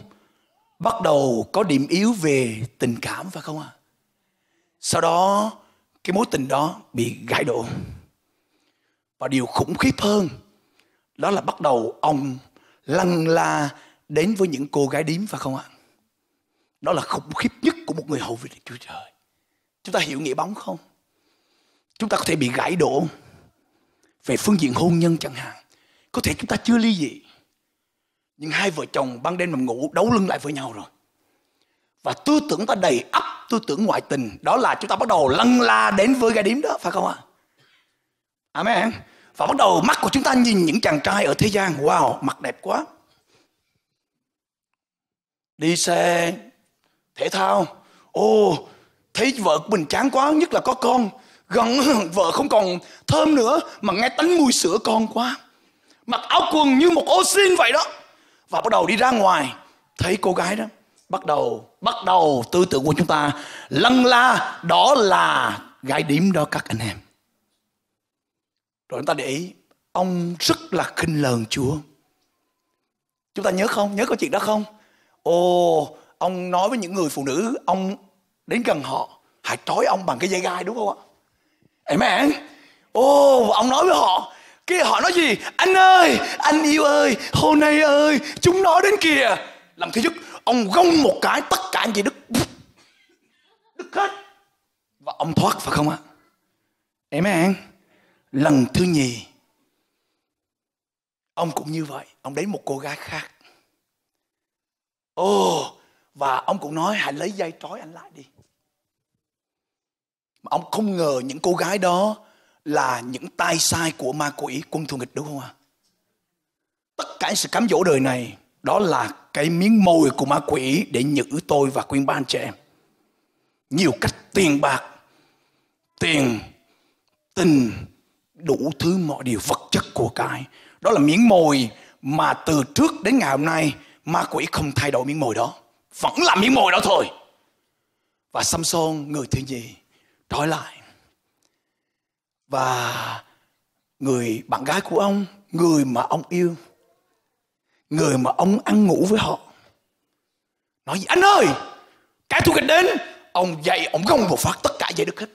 bắt đầu có điểm yếu về tình cảm phải không ạ? À? Sau đó cái mối tình đó bị gãy đổ. Và điều khủng khiếp hơn đó là bắt đầu ông lăn la đến với những cô gái điếm phải không ạ? À? Đó là khủng khiếp nhất của một người hầu về Chúa Trời. Chúng ta hiểu nghĩa bóng không? Chúng ta có thể bị gãy đổ về phương diện hôn nhân chẳng hạn. Có thể chúng ta chưa ly dị nhưng hai vợ chồng ban đêm nằm ngủ đấu lưng lại với nhau rồi. Và tư tưởng ta đầy ấp tư tưởng ngoại tình. Đó là chúng ta bắt đầu lăn la đến với gai điếm đó, phải không ạ? À? Amen. Và bắt đầu mắt của chúng ta nhìn những chàng trai ở thế gian. Wow, mặt đẹp quá. Đi xe, thể thao. Ô, oh, thấy vợ của mình chán quá, nhất là có con. Gần vợ không còn thơm nữa mà nghe tánh mùi sữa con quá. Mặc áo quần như một ô xin vậy đó và bắt đầu đi ra ngoài thấy cô gái đó bắt đầu bắt đầu tư tưởng của chúng ta lân la đó là gái điểm đó các anh em rồi chúng ta để ý ông rất là khinh lờn chúa chúng ta nhớ không nhớ câu chuyện đó không ồ ông nói với những người phụ nữ ông đến gần họ hãy trói ông bằng cái dây gai đúng không ạ em amen ồ ông nói với họ Kia họ nói gì? Anh ơi, anh yêu ơi, hôm nay ơi, chúng nói đến kìa. Làm thế dứt, ông gông một cái, tất cả anh chị Đức. Đức hết. Và ông thoát phải không ạ? Em ạ Lần thứ nhì, ông cũng như vậy. Ông đến một cô gái khác. Ồ, và ông cũng nói hãy lấy dây trói anh lại đi. Mà ông không ngờ những cô gái đó là những tai sai của ma quỷ quân thù nghịch đúng không ạ? Tất cả sự cám dỗ đời này đó là cái miếng mồi của ma quỷ để nhử tôi và quyên ban trẻ em. Nhiều cách tiền bạc, tiền, tình, đủ thứ mọi điều vật chất của cái. Đó là miếng mồi mà từ trước đến ngày hôm nay ma quỷ không thay đổi miếng mồi đó. Vẫn là miếng mồi đó thôi. Và Samson người thứ gì? Trói lại và người bạn gái của ông, người mà ông yêu, người mà ông ăn ngủ với họ. Nói gì? Anh ơi, cái thù địch đến, ông dậy, ông gông một phát tất cả dậy được hết.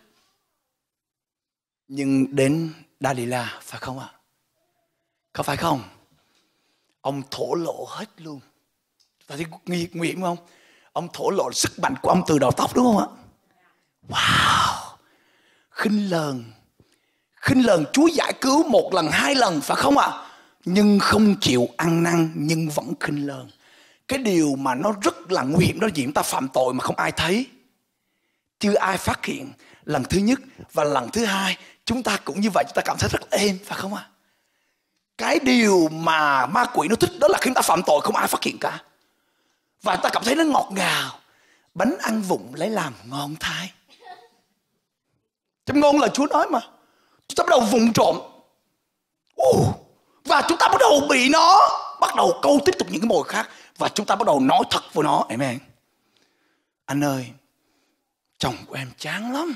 Nhưng đến Dalila, phải không ạ? À? Có phải không? Ông thổ lộ hết luôn. Chúng ta thấy nghi, nguyện không? Ông thổ lộ sức mạnh của ông từ đầu tóc đúng không ạ? Wow! Khinh lờn khinh lần Chúa giải cứu một lần hai lần phải không ạ à? nhưng không chịu ăn năn nhưng vẫn khinh lờn cái điều mà nó rất là nguy hiểm đó là gì chúng ta phạm tội mà không ai thấy chưa ai phát hiện lần thứ nhất và lần thứ hai chúng ta cũng như vậy chúng ta cảm thấy rất êm phải không ạ à? cái điều mà ma quỷ nó thích đó là khi ta phạm tội không ai phát hiện cả và ta cảm thấy nó ngọt ngào bánh ăn vụng lấy làm ngon thái trong ngôn là chúa nói mà chúng ta bắt đầu vụng trộm và chúng ta bắt đầu bị nó bắt đầu câu tiếp tục những cái mồi khác và chúng ta bắt đầu nói thật với nó amen anh ơi chồng của em chán lắm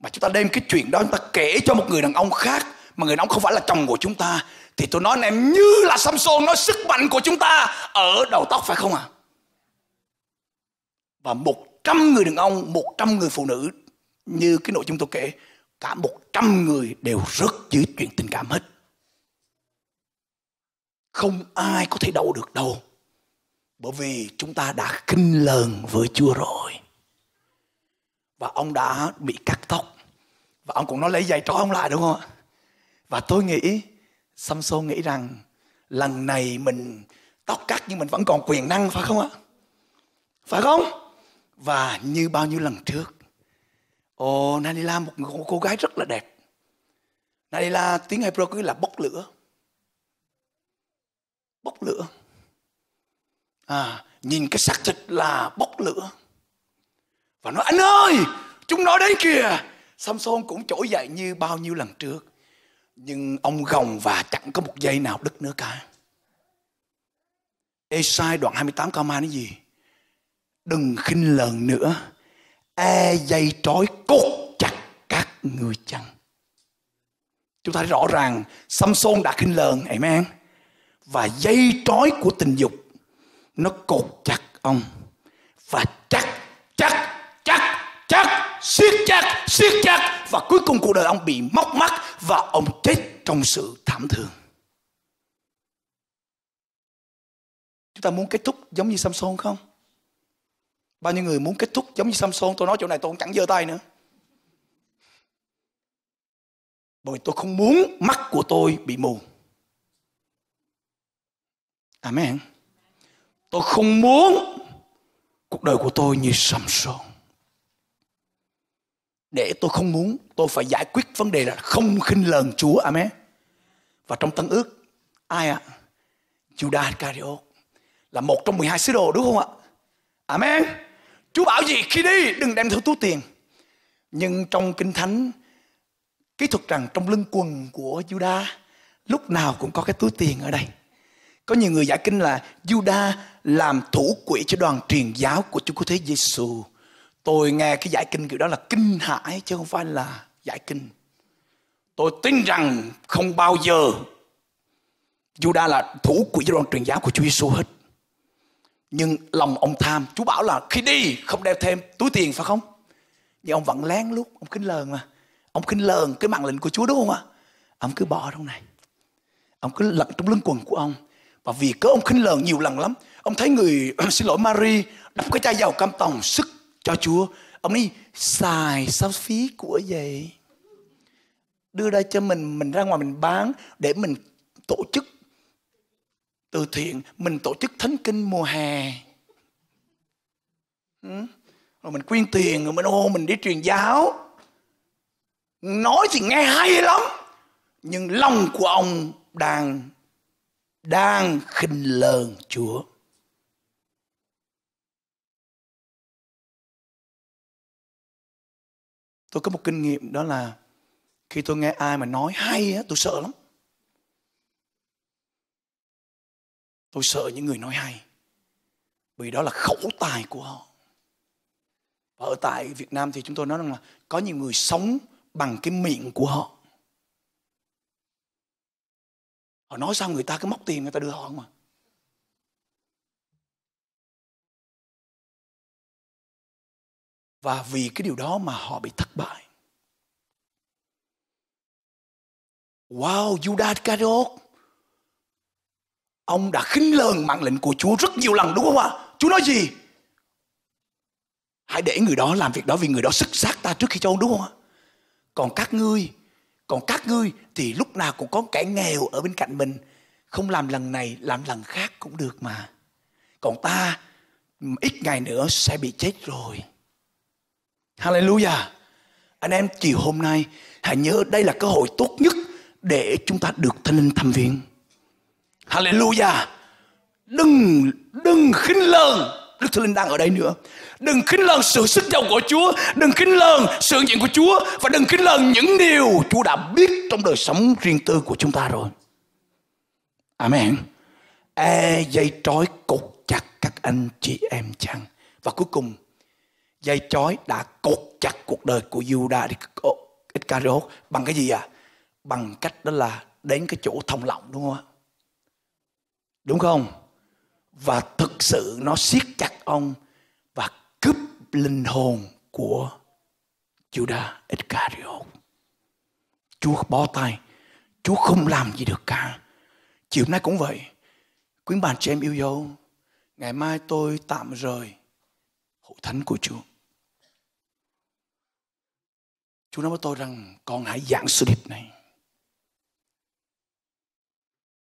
mà chúng ta đem cái chuyện đó chúng ta kể cho một người đàn ông khác mà người đàn ông không phải là chồng của chúng ta thì tôi nói anh em như là Samson nói sức mạnh của chúng ta ở đầu tóc phải không ạ? À? Và một trăm người đàn ông, một trăm người phụ nữ như cái nội dung tôi kể cả 100 người đều rất dưới chuyện tình cảm hết. Không ai có thể đậu được đâu. Bởi vì chúng ta đã kinh lờn với Chúa rồi. Và ông đã bị cắt tóc. Và ông cũng nói lấy giày trói ông lại đúng không ạ? Và tôi nghĩ, Samson nghĩ rằng lần này mình tóc cắt nhưng mình vẫn còn quyền năng phải không ạ? Phải không? Và như bao nhiêu lần trước Ồ, Nanila một cô gái rất là đẹp. Nanila tiếng Hebrew có nghĩa là bốc lửa. Bốc lửa. À, nhìn cái xác thịt là bốc lửa. Và nói, anh ơi, chúng nó đến kìa. Samson cũng trỗi dậy như bao nhiêu lần trước. Nhưng ông gồng và chẳng có một giây nào đứt nữa cả. Sai đoạn 28 câu mai nói gì? Đừng khinh lờn nữa e dây trói cốt chặt các người chăn chúng ta thấy rõ ràng Samson đã khinh lờn amen và dây trói của tình dục nó cột chặt ông và chắc chắc chắc chắc siết chặt siết chặt và cuối cùng cuộc đời ông bị móc mắt và ông chết trong sự thảm thương chúng ta muốn kết thúc giống như Samson không bao nhiêu người muốn kết thúc giống như Samson tôi nói chỗ này tôi cũng chẳng giơ tay nữa bởi tôi không muốn mắt của tôi bị mù Amen tôi không muốn cuộc đời của tôi như Samson để tôi không muốn tôi phải giải quyết vấn đề là không khinh lờn Chúa Amen và trong tân ước ai ạ à? Judas Iscariot là một trong 12 sứ đồ đúng không ạ Amen Chú bảo gì khi đi đừng đem theo túi tiền. Nhưng trong Kinh Thánh kỹ thuật rằng trong lưng quần của Juda lúc nào cũng có cái túi tiền ở đây. Có nhiều người giải kinh là Juda làm thủ quỹ cho đoàn truyền giáo của Chúa Cứu Thế Giêsu. Tôi nghe cái giải kinh kiểu đó là kinh hãi chứ không phải là giải kinh. Tôi tin rằng không bao giờ Juda là thủ quỹ cho đoàn truyền giáo của Chúa Giêsu hết nhưng lòng ông tham chú bảo là khi đi không đeo thêm túi tiền phải không nhưng ông vẫn lén lút ông khinh lờn mà ông khinh lờn cái mạng lệnh của chúa đúng không ạ ông cứ bỏ trong này ông cứ lật trong lưng quần của ông và vì cớ ông khinh lờn nhiều lần lắm ông thấy người xin lỗi Mary đập cái chai dầu cam tòng sức cho chúa ông đi xài sao phí của vậy đưa ra cho mình mình ra ngoài mình bán để mình tổ chức từ thiện mình tổ chức thánh kinh mùa hè ừ? rồi mình quyên tiền rồi mình ô mình đi truyền giáo nói thì nghe hay lắm nhưng lòng của ông đang đang khinh lờn chúa tôi có một kinh nghiệm đó là khi tôi nghe ai mà nói hay á tôi sợ lắm Tôi sợ những người nói hay. Vì đó là khẩu tài của họ. Và ở tại Việt Nam thì chúng tôi nói rằng là có nhiều người sống bằng cái miệng của họ. Họ nói sao người ta cứ móc tiền người ta đưa họ mà Và vì cái điều đó mà họ bị thất bại. Wow, Judas Iscariot ông đã khinh lờn mạng lệnh của Chúa rất nhiều lần đúng không ạ? Chúa nói gì? Hãy để người đó làm việc đó vì người đó xuất sắc ta trước khi cho ông đúng không ạ? Còn các ngươi, còn các ngươi thì lúc nào cũng có kẻ nghèo ở bên cạnh mình. Không làm lần này, làm lần khác cũng được mà. Còn ta, ít ngày nữa sẽ bị chết rồi. Hallelujah. Anh em chiều hôm nay hãy nhớ đây là cơ hội tốt nhất để chúng ta được thanh linh thăm viếng. Hallelujah. Đừng đừng khinh lờn Đức Thánh Linh đang ở đây nữa. Đừng khinh lờn sự sức giàu của Chúa, đừng khinh lờn sự hiện diện của Chúa và đừng khinh lờn những điều Chúa đã biết trong đời sống riêng tư của chúng ta rồi. Amen. E dây trói cột chặt các anh chị em chăng? Và cuối cùng dây chói đã cột chặt cuộc đời của Judas Iscariot bằng cái gì à? Bằng cách đó là đến cái chỗ thông lọng đúng không ạ? Đúng không? Và thực sự nó siết chặt ông và cướp linh hồn của Judas Iscariot. Chúa bó tay. Chúa không làm gì được cả. Chiều nay cũng vậy. Quý bạn chị em yêu dấu, ngày mai tôi tạm rời hội thánh của Chúa. Chúa nói với tôi rằng con hãy giảng sứ điệp này.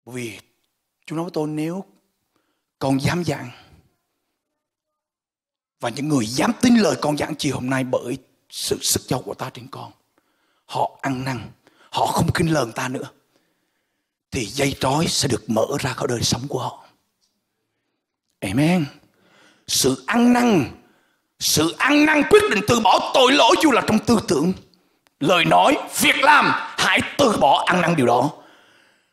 Bởi vì Chúa nói với tôi nếu con dám dặn và những người dám tin lời con dặn chiều hôm nay bởi sự sức dầu của ta trên con họ ăn năn họ không kinh lờn ta nữa thì dây trói sẽ được mở ra khỏi đời sống của họ amen sự ăn năn sự ăn năn quyết định từ bỏ tội lỗi dù là trong tư tưởng lời nói việc làm hãy từ bỏ ăn năn điều đó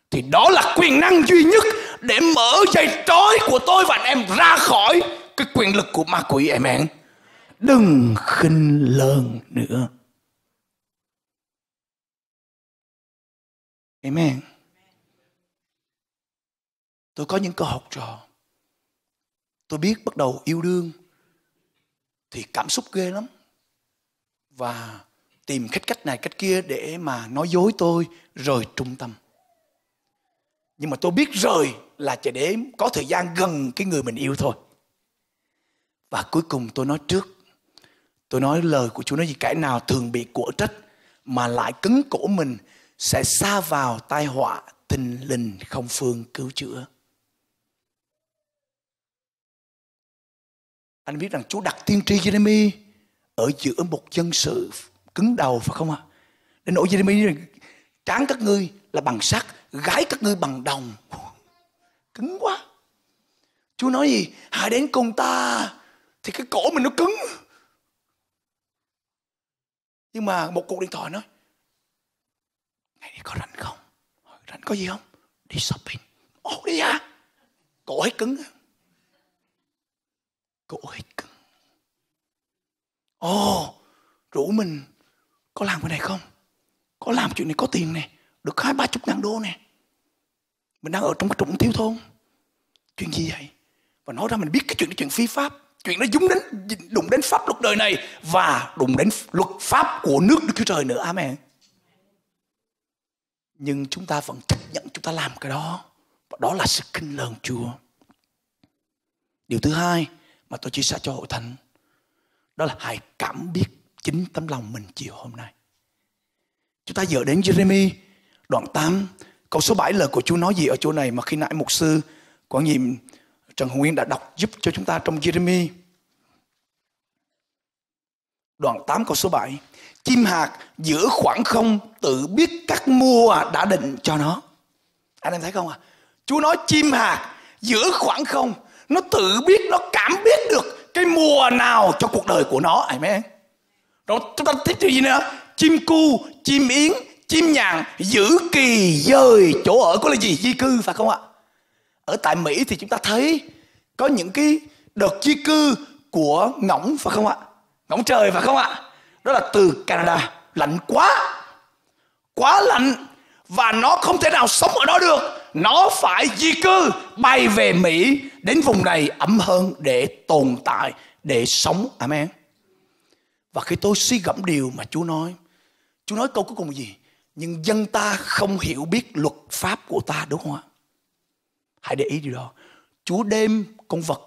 thì đó là quyền năng duy nhất để mở dây trói của tôi và anh em ra khỏi cái quyền lực của ma quỷ em em đừng khinh lơn nữa em amen tôi có những cơ học trò tôi biết bắt đầu yêu đương thì cảm xúc ghê lắm và tìm cách cách này cách kia để mà nói dối tôi rời trung tâm nhưng mà tôi biết rời là chỉ để có thời gian gần cái người mình yêu thôi và cuối cùng tôi nói trước tôi nói lời của chúa nói gì cái nào thường bị của trách mà lại cứng cổ mình sẽ xa vào tai họa tình linh không phương cứu chữa anh biết rằng chúa đặt tiên tri Jeremy ở giữa một dân sự cứng đầu phải không ạ à? đến nỗi Jeremy rằng tráng các ngươi là bằng sắt gái các ngươi bằng đồng cứng quá chúa nói gì hãy đến cùng ta thì cái cổ mình nó cứng nhưng mà một cuộc điện thoại nói ngày đi có rảnh không rảnh có gì không đi shopping ồ đi à cổ hết cứng cổ hết cứng ồ rủ mình có làm cái này không có làm chuyện này có tiền này được hai ba chục ngàn đô này mình đang ở trong cái trụng thiếu thôn chuyện gì vậy và nói ra mình biết cái chuyện đó chuyện phi pháp chuyện nó dúng đến đụng đến pháp luật đời này và đụng đến luật pháp của nước Đức Chúa Trời nữa amen nhưng chúng ta vẫn chấp nhận chúng ta làm cái đó và đó là sự kinh lờn Chúa điều thứ hai mà tôi chia sẻ cho hội thánh đó là hãy cảm biết chính tấm lòng mình chiều hôm nay chúng ta dựa đến Jeremy đoạn 8 Câu số 7 lời của Chúa nói gì ở chỗ này mà khi nãy mục sư Quảng Nhiệm Trần Hồng Nguyên đã đọc giúp cho chúng ta trong Jeremy. Đoạn 8 câu số 7 Chim hạt giữa khoảng không tự biết các mùa đã định cho nó. Anh em thấy không à? Chúa nói chim hạt giữa khoảng không nó tự biết nó cảm biết được cái mùa nào cho cuộc đời của nó amen rồi chúng ta tiếp điều gì nữa chim cu chim yến chim nhàn giữ kỳ dời chỗ ở có là gì di cư phải không ạ ở tại mỹ thì chúng ta thấy có những cái đợt di cư của ngỗng phải không ạ ngỗng trời phải không ạ đó là từ canada lạnh quá quá lạnh và nó không thể nào sống ở đó được nó phải di cư bay về mỹ đến vùng này ẩm hơn để tồn tại để sống amen và khi tôi suy gẫm điều mà chúa nói chúa nói câu cuối cùng là gì nhưng dân ta không hiểu biết luật pháp của ta đúng không ạ hãy để ý điều đó chúa đem con vật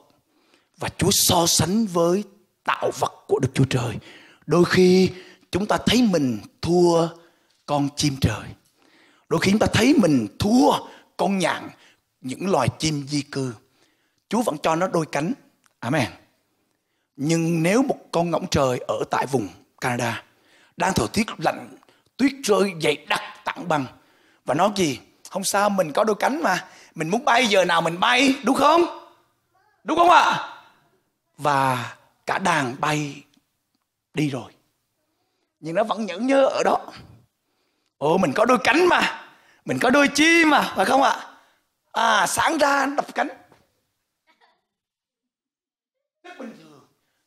và chúa so sánh với tạo vật của đức chúa trời đôi khi chúng ta thấy mình thua con chim trời đôi khi chúng ta thấy mình thua con nhạn những loài chim di cư chúa vẫn cho nó đôi cánh amen nhưng nếu một con ngỗng trời ở tại vùng canada đang thời tiết lạnh tuyết rơi dày đặc tặng bằng và nói gì không sao mình có đôi cánh mà mình muốn bay giờ nào mình bay đúng không đúng không ạ à? và cả đàn bay đi rồi nhưng nó vẫn nhẫn nhớ ở đó ồ mình có đôi cánh mà mình có đôi chi mà phải không ạ à? à sáng ra đập cánh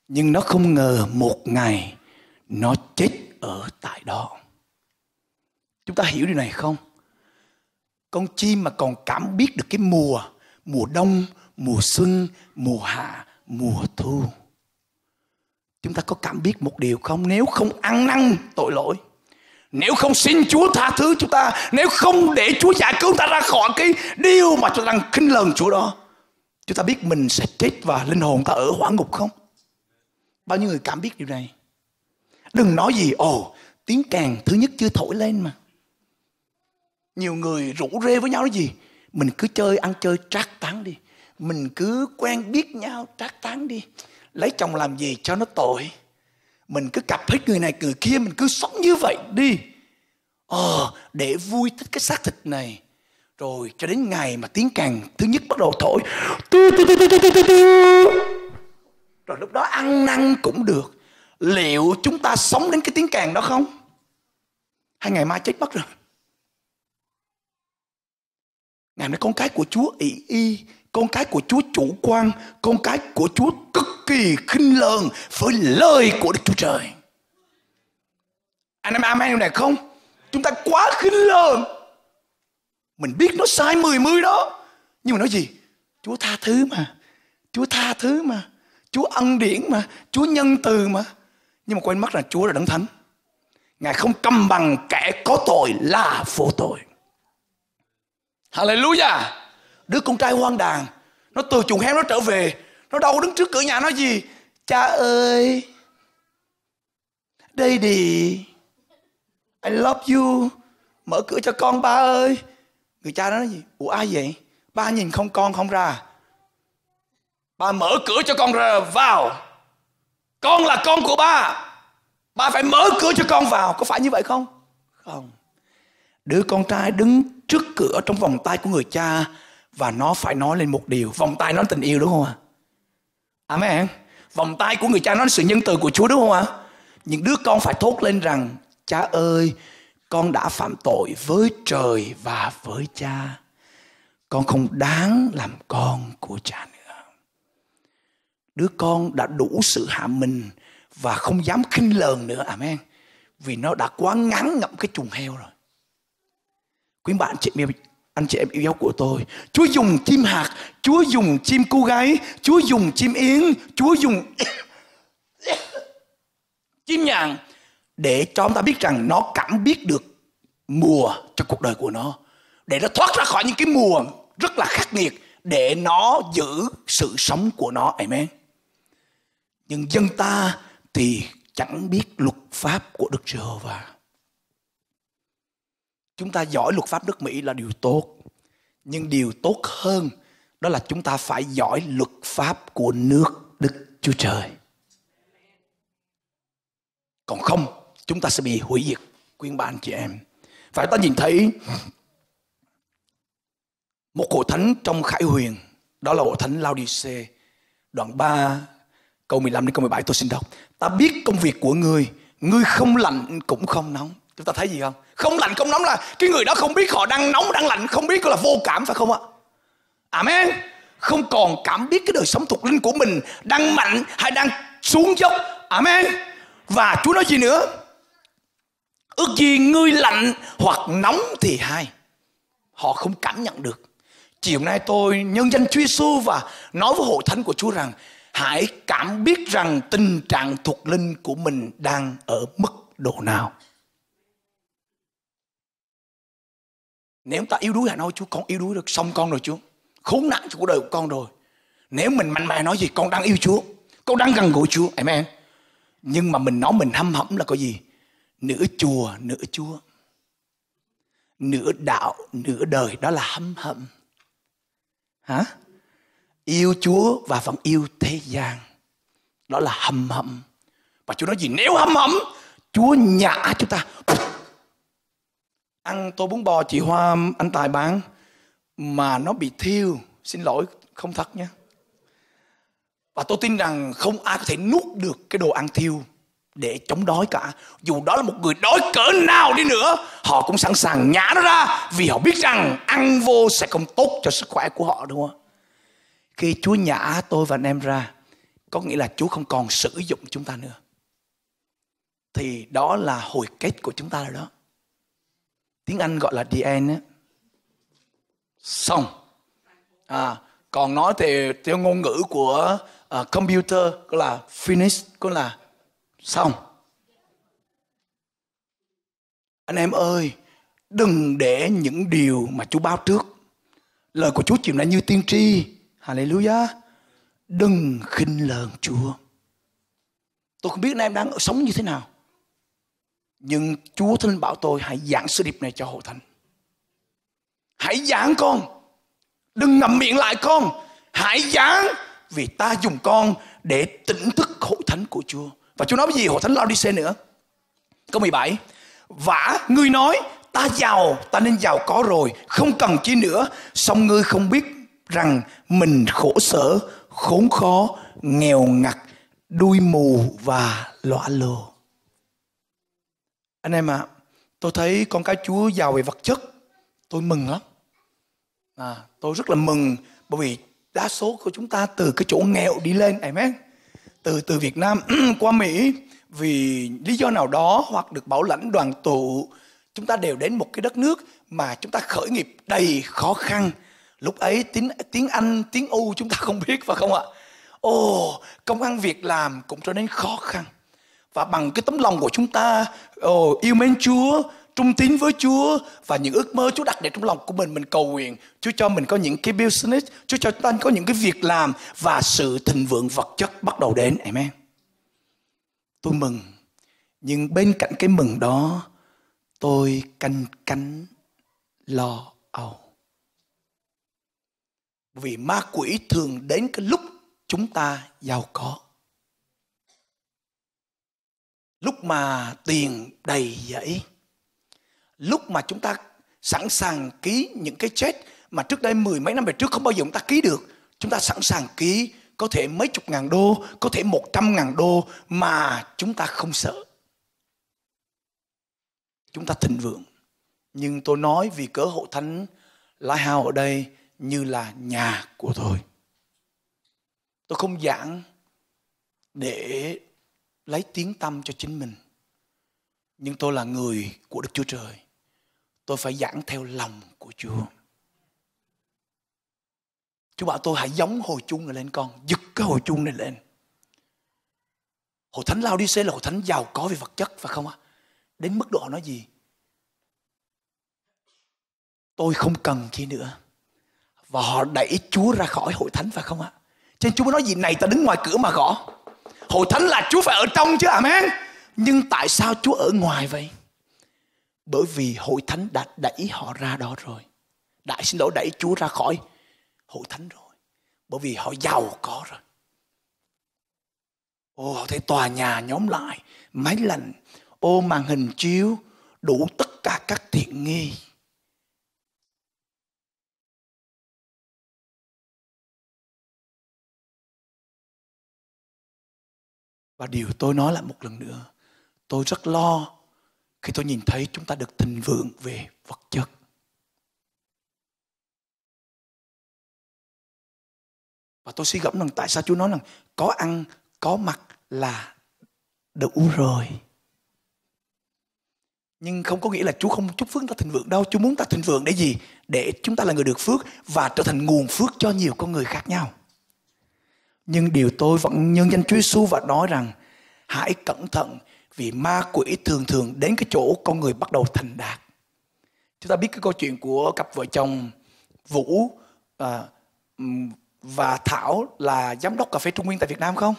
nhưng nó không ngờ một ngày nó chết ở tại đó Chúng ta hiểu điều này không? Con chim mà còn cảm biết được cái mùa, mùa đông, mùa xuân, mùa hạ, mùa thu. Chúng ta có cảm biết một điều không? Nếu không ăn năn tội lỗi, nếu không xin Chúa tha thứ chúng ta, nếu không để Chúa giải cứu ta ra khỏi cái điều mà chúng ta đang khinh lần Chúa đó, chúng ta biết mình sẽ chết và linh hồn ta ở hỏa ngục không? Bao nhiêu người cảm biết điều này? Đừng nói gì, ồ, tiếng càng thứ nhất chưa thổi lên mà nhiều người rủ rê với nhau là gì mình cứ chơi ăn chơi trác tán đi mình cứ quen biết nhau trác tán đi lấy chồng làm gì cho nó tội mình cứ cặp hết người này người kia mình cứ sống như vậy đi ờ để vui thích cái xác thịt này rồi cho đến ngày mà tiếng càng thứ nhất bắt đầu thổi tu tu tu tu tu tu tu rồi lúc đó ăn năn cũng được liệu chúng ta sống đến cái tiếng càng đó không hay ngày mai chết mất rồi Ngài nói con cái của Chúa ỷ y, con cái của Chúa chủ quan, con cái của Chúa cực kỳ khinh lờn với lời của Đức Chúa Trời. Anh em am điều này không? Chúng ta quá khinh lờn. Mình biết nó sai mười mươi đó. Nhưng mà nói gì? Chúa tha thứ mà. Chúa tha thứ mà. Chúa ân điển mà. Chúa nhân từ mà. Nhưng mà quên mất là Chúa là đấng thánh. Ngài không cầm bằng kẻ có tội là vô tội. Hallelujah. Đứa con trai hoang đàn, nó từ chuồng heo nó trở về, nó đâu đứng trước cửa nhà nó gì? Cha ơi, đây đi, I love you, mở cửa cho con ba ơi. Người cha đó nói gì? Ủa ai vậy? Ba nhìn không con không ra. Ba mở cửa cho con ra vào. Con là con của ba. Ba phải mở cửa cho con vào. Có phải như vậy không? Không. Đứa con trai đứng trước cửa trong vòng tay của người cha và nó phải nói lên một điều vòng tay nó tình yêu đúng không ạ à? amen vòng tay của người cha nó là sự nhân từ của chúa đúng không ạ à? những đứa con phải thốt lên rằng cha ơi con đã phạm tội với trời và với cha con không đáng làm con của cha nữa đứa con đã đủ sự hạ mình và không dám khinh lờn nữa amen vì nó đã quá ngắn ngậm cái chuồng heo rồi Quý bạn chị em anh chị em yêu dấu của tôi Chúa dùng chim hạt Chúa dùng chim cu gáy Chúa dùng chim yến Chúa dùng chim nhạn để cho chúng ta biết rằng nó cảm biết được mùa trong cuộc đời của nó để nó thoát ra khỏi những cái mùa rất là khắc nghiệt để nó giữ sự sống của nó amen nhưng dân ta thì chẳng biết luật pháp của đức giê-hô-va chúng ta giỏi luật pháp nước Mỹ là điều tốt nhưng điều tốt hơn đó là chúng ta phải giỏi luật pháp của nước Đức Chúa Trời còn không chúng ta sẽ bị hủy diệt quyên bạn chị em phải ta nhìn thấy một hội thánh trong Khải Huyền đó là hội thánh Laodice đoạn 3 câu 15 đến câu 17 tôi xin đọc ta biết công việc của người người không lạnh cũng không nóng chúng ta thấy gì không không lạnh không nóng là cái người đó không biết họ đang nóng đang lạnh không biết là vô cảm phải không ạ amen không còn cảm biết cái đời sống thuộc linh của mình đang mạnh hay đang xuống dốc amen và chúa nói gì nữa ước gì ngươi lạnh hoặc nóng thì hai họ không cảm nhận được chiều nay tôi nhân danh Chúa Giêsu và nói với hội thánh của Chúa rằng hãy cảm biết rằng tình trạng thuộc linh của mình đang ở mức độ nào Nếu ta yếu đuối Hà nói Chúa con yếu đuối được xong con rồi Chúa Khốn nạn trong cuộc đời của con rồi Nếu mình mạnh mẽ nói gì con đang yêu Chúa Con đang gần gũi Chúa Amen Nhưng mà mình nói mình hâm hẩm là có gì Nửa chùa nửa Chúa Nửa đạo nửa đời Đó là hâm hẩm Hả Yêu Chúa và vẫn yêu thế gian Đó là hâm hẩm Và Chúa nói gì nếu hâm hẩm Chúa nhả chúng ta ăn tô bún bò chị Hoa anh Tài bán mà nó bị thiêu xin lỗi không thật nhé và tôi tin rằng không ai có thể nuốt được cái đồ ăn thiêu để chống đói cả dù đó là một người đói cỡ nào đi nữa họ cũng sẵn sàng nhả nó ra vì họ biết rằng ăn vô sẽ không tốt cho sức khỏe của họ đúng không khi chúa nhả tôi và anh em ra có nghĩa là chúa không còn sử dụng chúng ta nữa thì đó là hồi kết của chúng ta rồi đó tiếng Anh gọi là the end Xong. À, còn nói thì theo ngôn ngữ của uh, computer có là finish, có là xong. Anh em ơi, đừng để những điều mà Chúa báo trước. Lời của Chúa chiều nay như tiên tri. Hallelujah. Đừng khinh lờn Chúa. Tôi không biết anh em đang sống như thế nào nhưng Chúa Thánh bảo tôi hãy giảng sứ điệp này cho hội thánh. Hãy giảng con. Đừng ngậm miệng lại con. Hãy giảng vì ta dùng con để tỉnh thức hội thánh của Chúa. Và Chúa nói cái gì hội thánh lao đi xe nữa. Câu 17. Vả ngươi nói ta giàu ta nên giàu có rồi không cần chi nữa song ngươi không biết rằng mình khổ sở khốn khó nghèo ngặt đuôi mù và lõa lồ anh em ạ à, tôi thấy con cái chúa giàu về vật chất tôi mừng lắm à, tôi rất là mừng bởi vì đa số của chúng ta từ cái chỗ nghèo đi lên amen từ từ Việt Nam qua Mỹ vì lý do nào đó hoặc được bảo lãnh đoàn tụ chúng ta đều đến một cái đất nước mà chúng ta khởi nghiệp đầy khó khăn lúc ấy tiếng tiếng Anh tiếng U chúng ta không biết phải không ạ Ồ, công ăn việc làm cũng trở nên khó khăn và bằng cái tấm lòng của chúng ta oh, yêu mến Chúa, trung tín với Chúa và những ước mơ Chúa đặt để trong lòng của mình mình cầu nguyện Chúa cho mình có những cái business Chúa cho chúng ta có những cái việc làm và sự thịnh vượng vật chất bắt đầu đến amen tôi mừng nhưng bên cạnh cái mừng đó tôi canh cánh lo âu vì ma quỷ thường đến cái lúc chúng ta giàu có lúc mà tiền đầy dẫy lúc mà chúng ta sẵn sàng ký những cái chết mà trước đây mười mấy năm về trước không bao giờ chúng ta ký được chúng ta sẵn sàng ký có thể mấy chục ngàn đô có thể một trăm ngàn đô mà chúng ta không sợ chúng ta thịnh vượng nhưng tôi nói vì cớ hộ thánh lái hao ở đây như là nhà của tôi tôi không giảng để lấy tiếng tâm cho chính mình. Nhưng tôi là người của Đức Chúa Trời. Tôi phải giảng theo lòng của Chúa. Chúa bảo tôi hãy giống hồi chuông này lên con. Giật cái hồi chuông này lên. hồi thánh lao đi xe là hồi thánh giàu có về vật chất phải không ạ? Đến mức độ nó gì? Tôi không cần chi nữa. Và họ đẩy Chúa ra khỏi hội thánh phải không ạ? Trên Chúa nói gì này ta đứng ngoài cửa mà gõ. Hội thánh là Chúa phải ở trong chứ amen. Nhưng tại sao Chúa ở ngoài vậy? Bởi vì hội thánh đã đẩy họ ra đó rồi. Đại xin lỗi đẩy Chúa ra khỏi hội thánh rồi. Bởi vì họ giàu có rồi. Ô, họ thấy tòa nhà nhóm lại, máy lạnh, ô màn hình chiếu, đủ tất cả các tiện nghi. Và điều tôi nói lại một lần nữa, tôi rất lo khi tôi nhìn thấy chúng ta được thịnh vượng về vật chất. Và tôi suy gẫm rằng tại sao Chúa nói rằng có ăn, có mặc là đủ rồi. Nhưng không có nghĩa là Chúa không chúc phước ta thịnh vượng đâu. Chúa muốn ta thịnh vượng để gì? Để chúng ta là người được phước và trở thành nguồn phước cho nhiều con người khác nhau nhưng điều tôi vẫn nhân danh Chúa Giêsu và nói rằng hãy cẩn thận vì ma quỷ thường thường đến cái chỗ con người bắt đầu thành đạt. Chúng ta biết cái câu chuyện của cặp vợ chồng Vũ à, và Thảo là giám đốc cà phê Trung Nguyên tại Việt Nam không?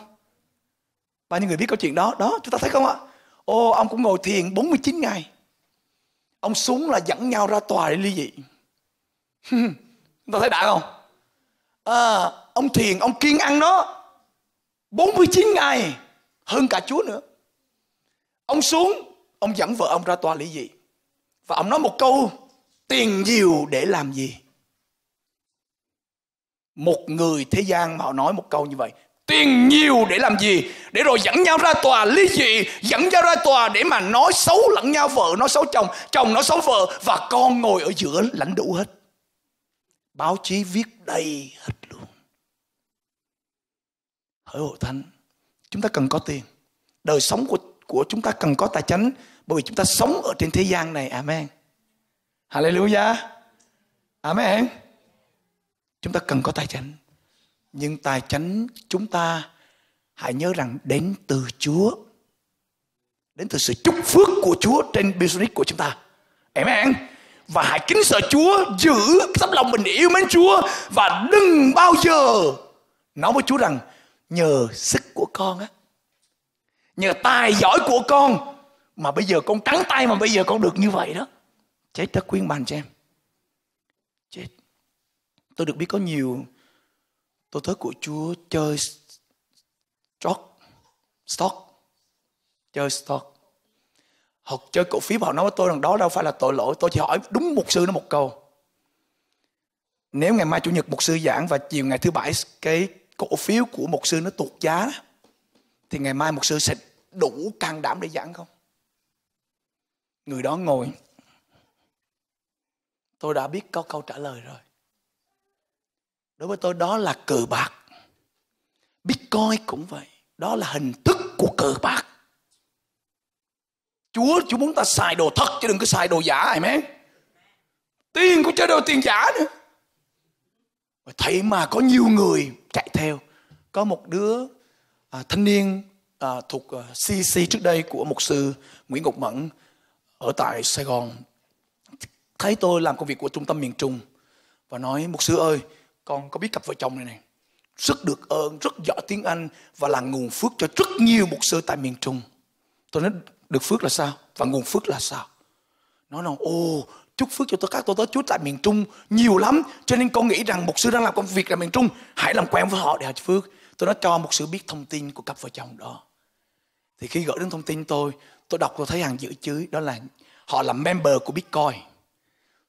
Bao nhiêu người biết câu chuyện đó? Đó, chúng ta thấy không ạ? Ô, ông cũng ngồi thiền 49 ngày. Ông xuống là dẫn nhau ra tòa để ly dị. chúng ta thấy đã không? À, ông thiền ông kiên ăn đó 49 ngày hơn cả Chúa nữa ông xuống ông dẫn vợ ông ra tòa lý gì và ông nói một câu tiền nhiều để làm gì một người thế gian mà họ nói một câu như vậy tiền nhiều để làm gì để rồi dẫn nhau ra tòa lý gì dẫn nhau ra tòa để mà nói xấu lẫn nhau vợ nói xấu chồng chồng nói xấu vợ và con ngồi ở giữa lãnh đủ hết báo chí viết đầy hết ở hội thánh chúng ta cần có tiền đời sống của của chúng ta cần có tài chánh bởi vì chúng ta sống ở trên thế gian này amen hallelujah amen chúng ta cần có tài chánh nhưng tài chánh chúng ta hãy nhớ rằng đến từ Chúa đến từ sự chúc phước của Chúa trên business của chúng ta amen và hãy kính sợ Chúa giữ tấm lòng mình yêu mến Chúa và đừng bao giờ nói với Chúa rằng nhờ sức của con á nhờ tài giỏi của con mà bây giờ con trắng tay mà bây giờ con được như vậy đó chết đã khuyên bàn cho em chết tôi được biết có nhiều tôi thớ của chúa chơi stock stock chơi stock họ chơi cổ phiếu họ nói với tôi rằng đó đâu phải là tội lỗi tôi chỉ hỏi đúng một sư nó một câu nếu ngày mai chủ nhật một sư giảng và chiều ngày thứ bảy cái cổ phiếu của một sư nó tụt giá đó, thì ngày mai một sư sẽ đủ can đảm để giảng không người đó ngồi tôi đã biết có câu trả lời rồi đối với tôi đó là cờ bạc bitcoin cũng vậy đó là hình thức của cờ bạc chúa chúa muốn ta xài đồ thật chứ đừng có xài đồ giả amen tiền cũng chơi đồ tiền giả nữa và thấy mà có nhiều người chạy theo có một đứa à, thanh niên à, thuộc à, CC trước đây của mục sư Nguyễn Ngọc Mẫn ở tại Sài Gòn thấy tôi làm công việc của trung tâm miền Trung và nói mục sư ơi con có biết cặp vợ chồng này này rất được ơn rất giỏi tiếng Anh và là nguồn phước cho rất nhiều mục sư tại miền Trung tôi nói được phước là sao và nguồn phước là sao nó nói ô chúc phước cho tôi các tôi tới Chúa tại miền Trung nhiều lắm cho nên con nghĩ rằng một sư đang làm công việc tại miền Trung hãy làm quen với họ để hạnh phước tôi nói cho một sư biết thông tin của cặp vợ chồng đó thì khi gửi đến thông tin tôi tôi đọc tôi thấy hàng chữ chứ đó là họ là member của Bitcoin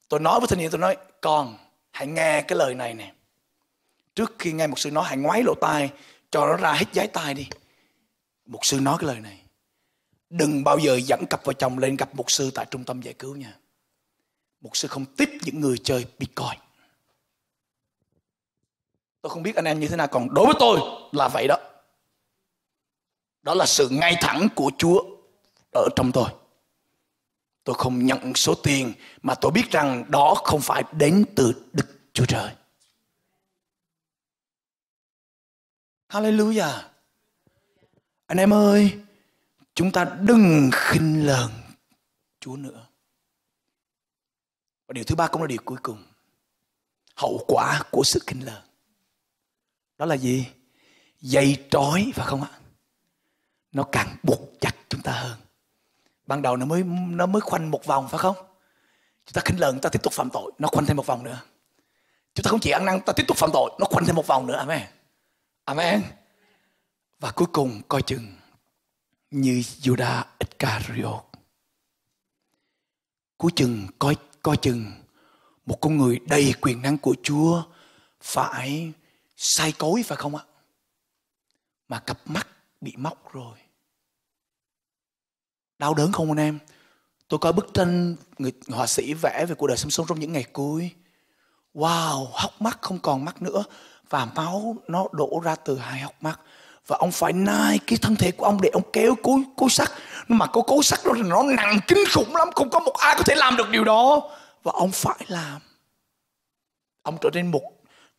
tôi nói với thanh niên tôi nói con hãy nghe cái lời này nè trước khi nghe một sư nói hãy ngoái lỗ tai cho nó ra hết giấy tai đi một sư nói cái lời này đừng bao giờ dẫn cặp vợ chồng lên gặp một sư tại trung tâm giải cứu nha một sư không tiếp những người chơi Bitcoin. Tôi không biết anh em như thế nào, còn đối với tôi là vậy đó. Đó là sự ngay thẳng của Chúa ở trong tôi. Tôi không nhận số tiền mà tôi biết rằng đó không phải đến từ Đức Chúa Trời. Hallelujah. Anh em ơi, chúng ta đừng khinh lờn Chúa nữa. Và điều thứ ba cũng là điều cuối cùng. Hậu quả của sự kinh lờ. Đó là gì? Dây trói phải không ạ? Nó càng buộc chặt chúng ta hơn. Ban đầu nó mới nó mới khoanh một vòng phải không? Chúng ta khinh lờ chúng ta tiếp tục phạm tội, nó khoanh thêm một vòng nữa. Chúng ta không chỉ ăn năn, ta tiếp tục phạm tội, nó khoanh thêm một vòng nữa. Amen. Amen. Và cuối cùng coi chừng như Judas Iscariot. Cuối chừng coi Coi chừng một con người đầy quyền năng của Chúa phải sai cối phải không ạ? Mà cặp mắt bị móc rồi. Đau đớn không anh em? Tôi coi bức tranh người họa sĩ vẽ về cuộc đời sống sống trong những ngày cuối. Wow, hốc mắt không còn mắt nữa và máu nó đổ ra từ hai hốc mắt và ông phải nai cái thân thể của ông để ông kéo cối cối sắt nhưng mà có cối sắt đó là nó nặng kinh khủng lắm không có một ai có thể làm được điều đó và ông phải làm ông trở nên một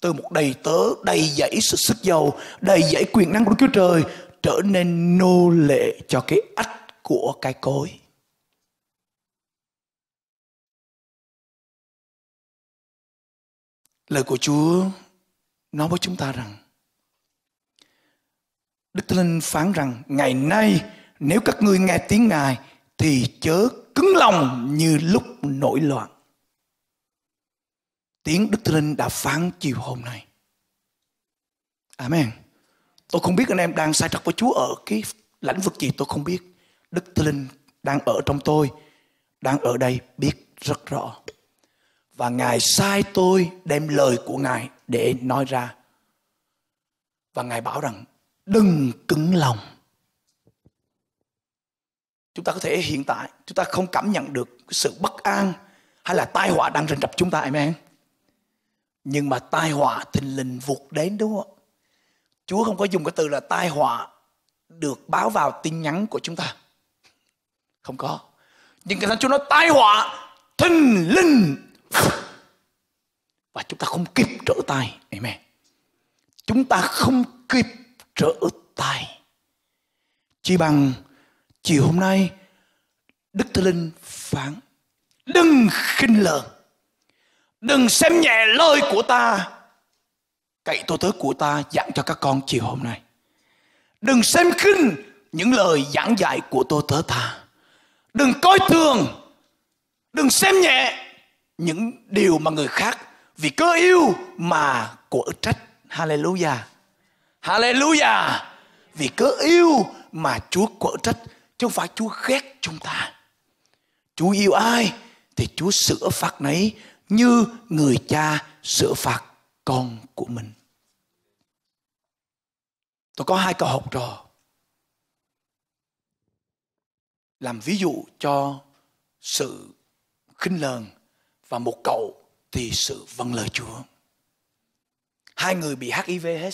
từ một đầy tớ đầy dẫy sự sức giàu đầy dẫy quyền năng của Đức Chúa Trời trở nên nô lệ cho cái ách của cái cối lời của Chúa nói với chúng ta rằng Đức Linh phán rằng ngày nay nếu các ngươi nghe tiếng Ngài thì chớ cứng lòng như lúc nổi loạn. Tiếng Đức Linh đã phán chiều hôm nay. Amen. Tôi không biết anh em đang sai trật với Chúa ở cái lãnh vực gì tôi không biết. Đức Linh đang ở trong tôi, đang ở đây biết rất rõ. Và Ngài sai tôi đem lời của Ngài để nói ra. Và Ngài bảo rằng đừng cứng lòng chúng ta có thể hiện tại chúng ta không cảm nhận được sự bất an hay là tai họa đang rình rập chúng ta amen nhưng mà tai họa thình lình vụt đến đúng không chúa không có dùng cái từ là tai họa được báo vào tin nhắn của chúng ta không có nhưng cái thánh chúa nói tai họa thình lình và chúng ta không kịp trở tay amen chúng ta không kịp trở tay. Chỉ bằng chiều hôm nay Đức Thánh Linh phán đừng khinh lờn đừng xem nhẹ lời của ta cậy tôi tớ của ta giảng cho các con chiều hôm nay đừng xem khinh những lời giảng dạy của tôi tớ ta đừng coi thường đừng xem nhẹ những điều mà người khác vì cơ yêu mà của trách hallelujah Hallelujah. Vì cớ yêu mà Chúa quở trách chứ không phải Chúa ghét chúng ta. Chúa yêu ai thì Chúa sửa phạt nấy như người cha sửa phạt con của mình. Tôi có hai câu học trò làm ví dụ cho sự khinh lờn và một cậu thì sự vâng lời Chúa. Hai người bị HIV hết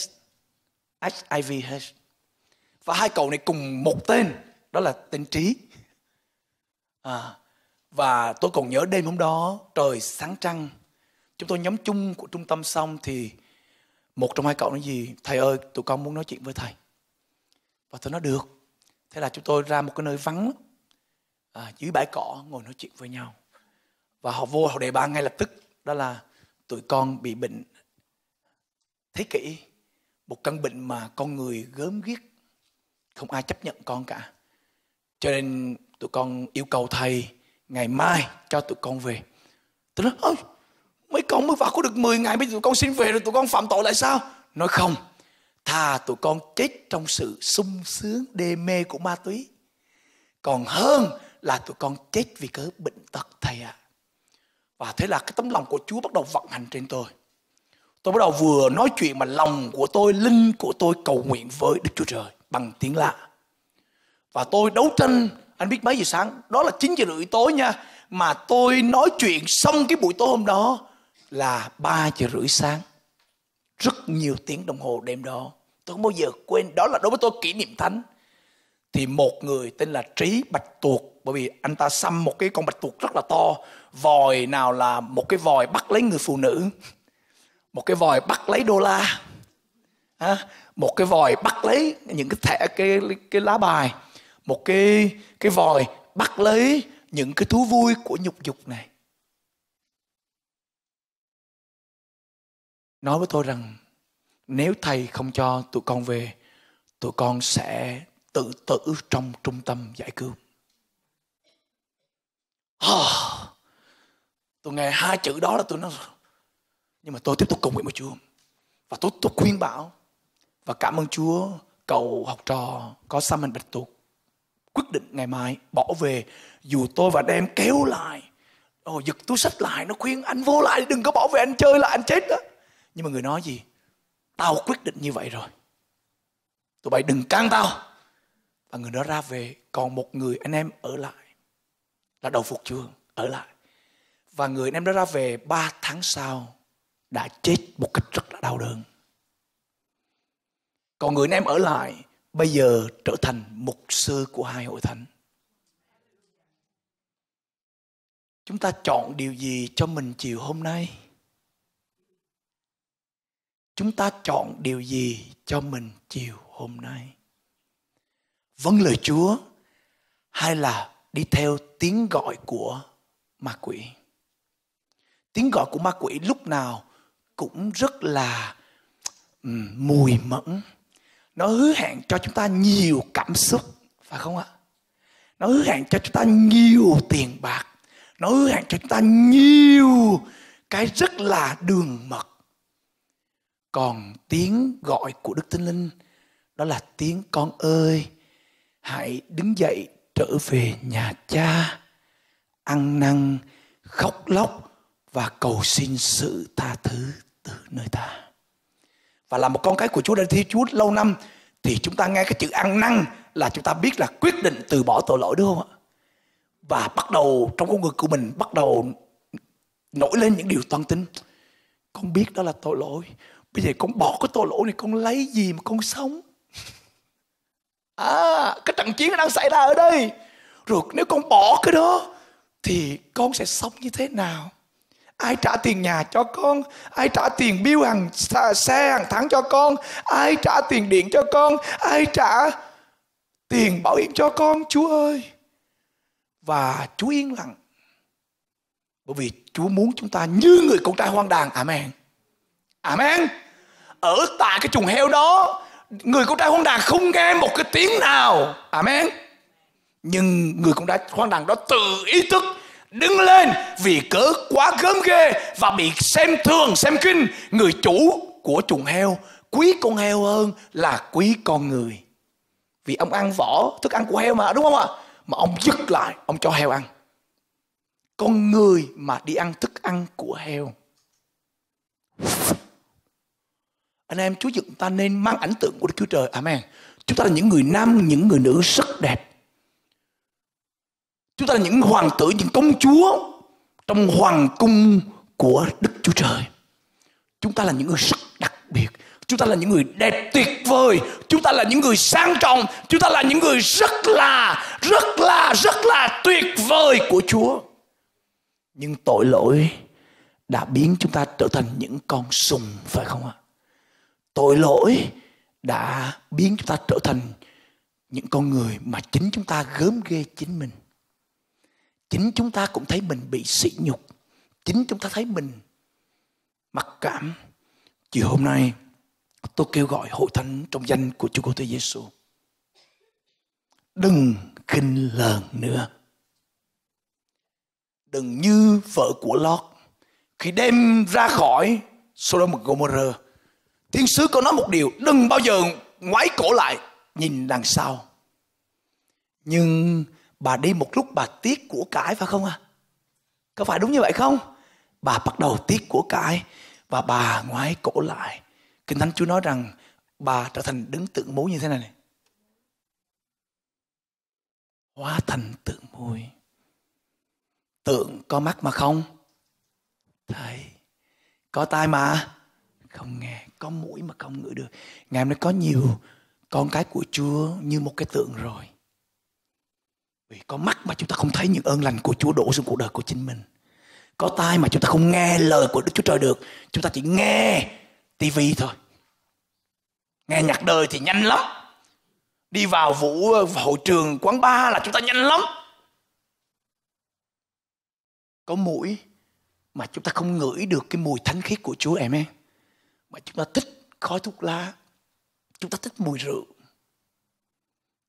HIV AIDS và hai cậu này cùng một tên đó là tên trí à, và tôi còn nhớ đêm hôm đó trời sáng trăng chúng tôi nhóm chung của trung tâm xong thì một trong hai cậu nói gì thầy ơi tụi con muốn nói chuyện với thầy và tôi nói được thế là chúng tôi ra một cái nơi vắng à, dưới bãi cỏ ngồi nói chuyện với nhau và họ vô họ đề ba ngay lập tức đó là tụi con bị bệnh thế kỷ một căn bệnh mà con người gớm ghiếc không ai chấp nhận con cả cho nên tụi con yêu cầu thầy ngày mai cho tụi con về tôi nói ôi mấy con mới vào có được 10 ngày bây giờ tụi con xin về rồi tụi con phạm tội lại sao nói không thà tụi con chết trong sự sung sướng đê mê của ma túy còn hơn là tụi con chết vì cớ bệnh tật thầy ạ à. và thế là cái tấm lòng của chúa bắt đầu vận hành trên tôi Tôi bắt đầu vừa nói chuyện mà lòng của tôi, linh của tôi cầu nguyện với Đức Chúa Trời bằng tiếng lạ. Và tôi đấu tranh, anh biết mấy giờ sáng, đó là 9 giờ rưỡi tối nha. Mà tôi nói chuyện xong cái buổi tối hôm đó là 3 giờ rưỡi sáng. Rất nhiều tiếng đồng hồ đêm đó. Tôi không bao giờ quên, đó là đối với tôi kỷ niệm thánh. Thì một người tên là Trí Bạch Tuộc bởi vì anh ta xăm một cái con bạch tuộc rất là to vòi nào là một cái vòi bắt lấy người phụ nữ một cái vòi bắt lấy đô la à, một cái vòi bắt lấy những cái thẻ cái cái lá bài một cái cái vòi bắt lấy những cái thú vui của nhục dục này nói với tôi rằng nếu thầy không cho tụi con về tụi con sẽ tự tử trong trung tâm giải cứu oh, tôi nghe hai chữ đó là tôi nói nhưng mà tôi tiếp tục cầu nguyện với Chúa và tôi tiếp tục khuyên bảo và cảm ơn Chúa cầu học trò có mình Bạch Tuộc quyết định ngày mai bỏ về dù tôi và đem kéo lại Ồ, giật túi sách lại nó khuyên anh vô lại đừng có bỏ về anh chơi là anh chết đó nhưng mà người nói gì tao quyết định như vậy rồi tụi bay đừng can tao và người đó ra về còn một người anh em ở lại là đầu phục trường ở lại và người anh em đó ra về 3 tháng sau đã chết một cách rất là đau đớn. Còn người anh em ở lại bây giờ trở thành mục sư của hai hội thánh. Chúng ta chọn điều gì cho mình chiều hôm nay? Chúng ta chọn điều gì cho mình chiều hôm nay? Vâng lời Chúa hay là đi theo tiếng gọi của ma quỷ? Tiếng gọi của ma quỷ lúc nào cũng rất là ừ, mùi mẫn nó hứa hẹn cho chúng ta nhiều cảm xúc phải không ạ nó hứa hẹn cho chúng ta nhiều tiền bạc nó hứa hẹn cho chúng ta nhiều cái rất là đường mật còn tiếng gọi của đức tinh linh đó là tiếng con ơi hãy đứng dậy trở về nhà cha ăn năn khóc lóc và cầu xin sự tha thứ từ nơi ta và là một con cái của Chúa đã thi Chúa lâu năm thì chúng ta nghe cái chữ ăn năn là chúng ta biết là quyết định từ bỏ tội lỗi đúng không ạ và bắt đầu trong con người của mình bắt đầu nổi lên những điều toan tính con biết đó là tội lỗi bây giờ con bỏ cái tội lỗi này con lấy gì mà con sống à cái trận chiến đang xảy ra ở đây rồi nếu con bỏ cái đó thì con sẽ sống như thế nào ai trả tiền nhà cho con ai trả tiền bill hàng xe hàng tháng cho con ai trả tiền điện cho con ai trả tiền bảo hiểm cho con chúa ơi và chúa yên lặng bởi vì chúa muốn chúng ta như người con trai hoang đàn amen amen ở tại cái chuồng heo đó người con trai hoang đàn không nghe một cái tiếng nào amen nhưng người con trai hoang đàn đó tự ý thức đứng lên vì cớ quá gớm ghê và bị xem thường xem kinh người chủ của chuồng heo quý con heo hơn là quý con người vì ông ăn vỏ thức ăn của heo mà đúng không ạ mà ông dứt lại ông cho heo ăn con người mà đi ăn thức ăn của heo anh em Chúa dựng ta nên mang ảnh tượng của Đức Chúa Trời Amen chúng ta là những người nam những người nữ rất đẹp Chúng ta là những hoàng tử, những công chúa trong hoàng cung của Đức Chúa Trời. Chúng ta là những người rất đặc biệt. Chúng ta là những người đẹp tuyệt vời. Chúng ta là những người sang trọng. Chúng ta là những người rất là, rất là, rất là tuyệt vời của Chúa. Nhưng tội lỗi đã biến chúng ta trở thành những con sùng, phải không ạ? Tội lỗi đã biến chúng ta trở thành những con người mà chính chúng ta gớm ghê chính mình chính chúng ta cũng thấy mình bị sỉ nhục chính chúng ta thấy mình mặc cảm chiều hôm nay tôi kêu gọi hội thánh trong danh của Chúa Kitô Giêsu đừng khinh lờn nữa đừng như vợ của Lót khi đem ra khỏi Sodom và Gomorrah thiên sứ có nói một điều đừng bao giờ ngoái cổ lại nhìn đằng sau nhưng bà đi một lúc bà tiếc của cải phải không à có phải đúng như vậy không bà bắt đầu tiếc của cải và bà ngoái cổ lại kinh thánh chúa nói rằng bà trở thành đứng tượng mối như thế này, này hóa thành tượng môi tượng có mắt mà không thấy có tai mà không nghe có mũi mà không ngửi được ngài nói có nhiều con cái của chúa như một cái tượng rồi vì có mắt mà chúng ta không thấy những ơn lành của Chúa đổ xuống cuộc đời của chính mình. Có tai mà chúng ta không nghe lời của Đức Chúa Trời được. Chúng ta chỉ nghe tivi thôi. Nghe nhạc đời thì nhanh lắm. Đi vào vũ hội trường quán bar là chúng ta nhanh lắm. Có mũi mà chúng ta không ngửi được cái mùi thánh khiết của Chúa em em. Mà chúng ta thích khói thuốc lá. Chúng ta thích mùi rượu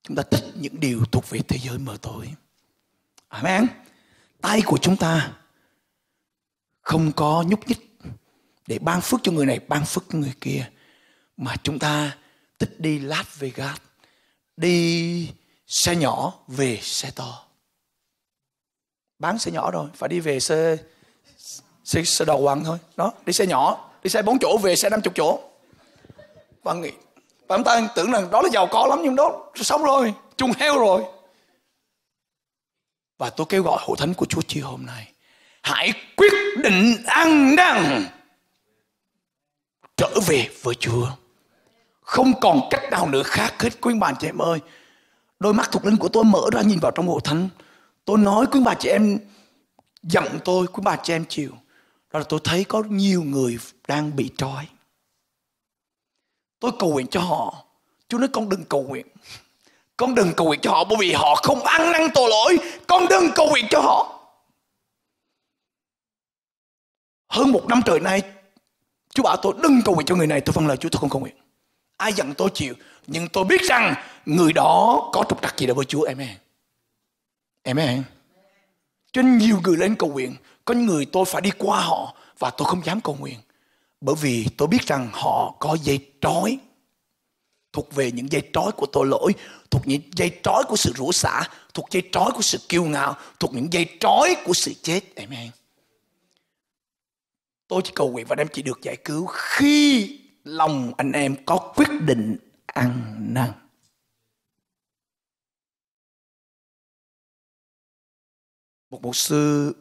Chúng ta thích những điều thuộc về thế giới mờ tối. Amen. Tay của chúng ta không có nhúc nhích để ban phước cho người này, ban phước cho người kia. Mà chúng ta thích đi Las Vegas, đi xe nhỏ về xe to. Bán xe nhỏ rồi, phải đi về xe xe, xe đầu quăng thôi. Đó, đi xe nhỏ, đi xe bốn chỗ về xe 50 chỗ. Và nghĩ tạm chúng ta tưởng rằng đó là giàu có lắm nhưng đó sống rồi chung heo rồi và tôi kêu gọi hội thánh của Chúa Chi hôm nay hãy quyết định ăn năn trở về với Chúa không còn cách nào nữa khác hết quý bà chị em ơi đôi mắt thuộc linh của tôi mở ra nhìn vào trong hội thánh tôi nói quý bà chị em giận tôi quý bà chị em chịu đó là tôi thấy có nhiều người đang bị trói tôi cầu nguyện cho họ Chúa nói con đừng cầu nguyện con đừng cầu nguyện cho họ bởi vì họ không ăn năn tội lỗi con đừng cầu nguyện cho họ hơn một năm trời nay Chúa bảo tôi đừng cầu nguyện cho người này tôi phân lời Chúa tôi không cầu nguyện ai giận tôi chịu nhưng tôi biết rằng người đó có trục trặc gì đó với Chúa em em em em cho nhiều người lên cầu nguyện có người tôi phải đi qua họ và tôi không dám cầu nguyện bởi vì tôi biết rằng họ có dây trói thuộc về những dây trói của tội lỗi thuộc những dây trói của sự rủa xả thuộc dây trói của sự kiêu ngạo thuộc những dây trói của sự chết amen tôi chỉ cầu nguyện và đem chị được giải cứu khi lòng anh em có quyết định ăn năn một mục sư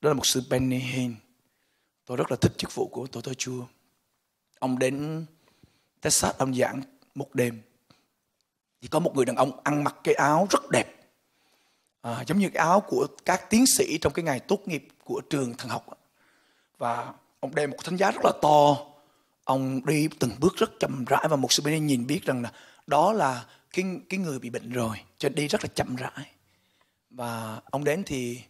đó là mục sư Benny Hinn tôi rất là thích chức vụ của tôi tôi chua ông đến Texas ông giảng một đêm thì có một người đàn ông ăn mặc cái áo rất đẹp à, giống như cái áo của các tiến sĩ trong cái ngày tốt nghiệp của trường thần học và ông đem một thánh giá rất là to ông đi từng bước rất chậm rãi và một sư bên nhìn biết rằng là đó là cái cái người bị bệnh rồi cho đi rất là chậm rãi và ông đến thì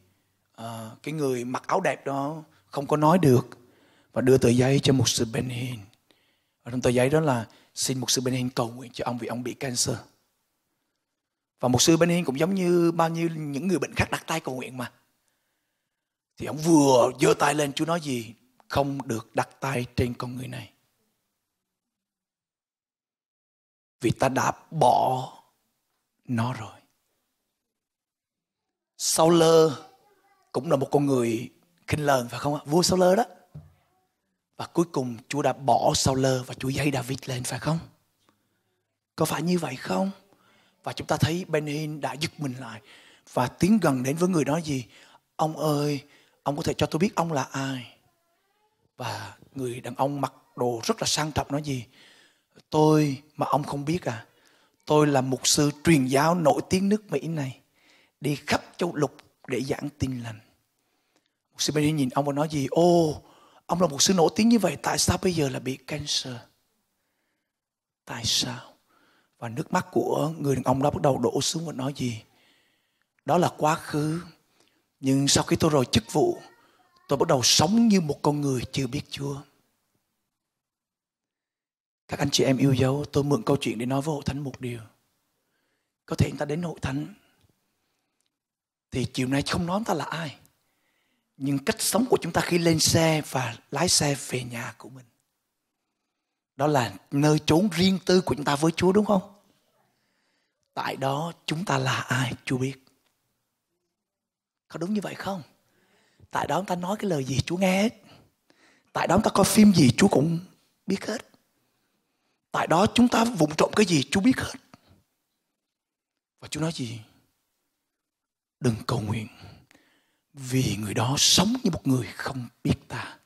uh, cái người mặc áo đẹp đó không có nói được và đưa tờ giấy cho một sư Benin và trong tờ giấy đó là xin một sư Benin cầu nguyện cho ông vì ông bị cancer và một sư Benin cũng giống như bao nhiêu những người bệnh khác đặt tay cầu nguyện mà thì ông vừa giơ tay lên Chúa nói gì không được đặt tay trên con người này vì ta đã bỏ nó rồi Sau lơ cũng là một con người khinh lờn phải không ạ vua sao lơ đó và cuối cùng Chúa đã bỏ Sao lơ và Chúa dây David lên phải không? Có phải như vậy không? Và chúng ta thấy Benin đã giật mình lại và tiến gần đến với người đó gì? Ông ơi, ông có thể cho tôi biết ông là ai? Và người đàn ông mặc đồ rất là sang trọng nói gì? Tôi mà ông không biết à? Tôi là mục sư truyền giáo nổi tiếng nước Mỹ này. Đi khắp châu lục để giảng tin lành. Một sư Mary nhìn ông và nói gì? Ô, ông là một sư nổi tiếng như vậy, tại sao bây giờ là bị cancer? Tại sao? Và nước mắt của người đàn ông đó bắt đầu đổ xuống và nói gì? Đó là quá khứ. Nhưng sau khi tôi rời chức vụ, tôi bắt đầu sống như một con người chưa biết Chúa. Các anh chị em yêu dấu, tôi mượn câu chuyện để nói với hội thánh một điều. Có thể người ta đến hội thánh, thì chiều nay không nói người ta là ai nhưng cách sống của chúng ta khi lên xe và lái xe về nhà của mình đó là nơi trốn riêng tư của chúng ta với chúa đúng không tại đó chúng ta là ai chúa biết có đúng như vậy không tại đó chúng ta nói cái lời gì chúa nghe hết tại đó chúng ta coi phim gì chúa cũng biết hết tại đó chúng ta vụng trộm cái gì chúa biết hết và chúa nói gì đừng cầu nguyện vì người đó sống như một người không biết ta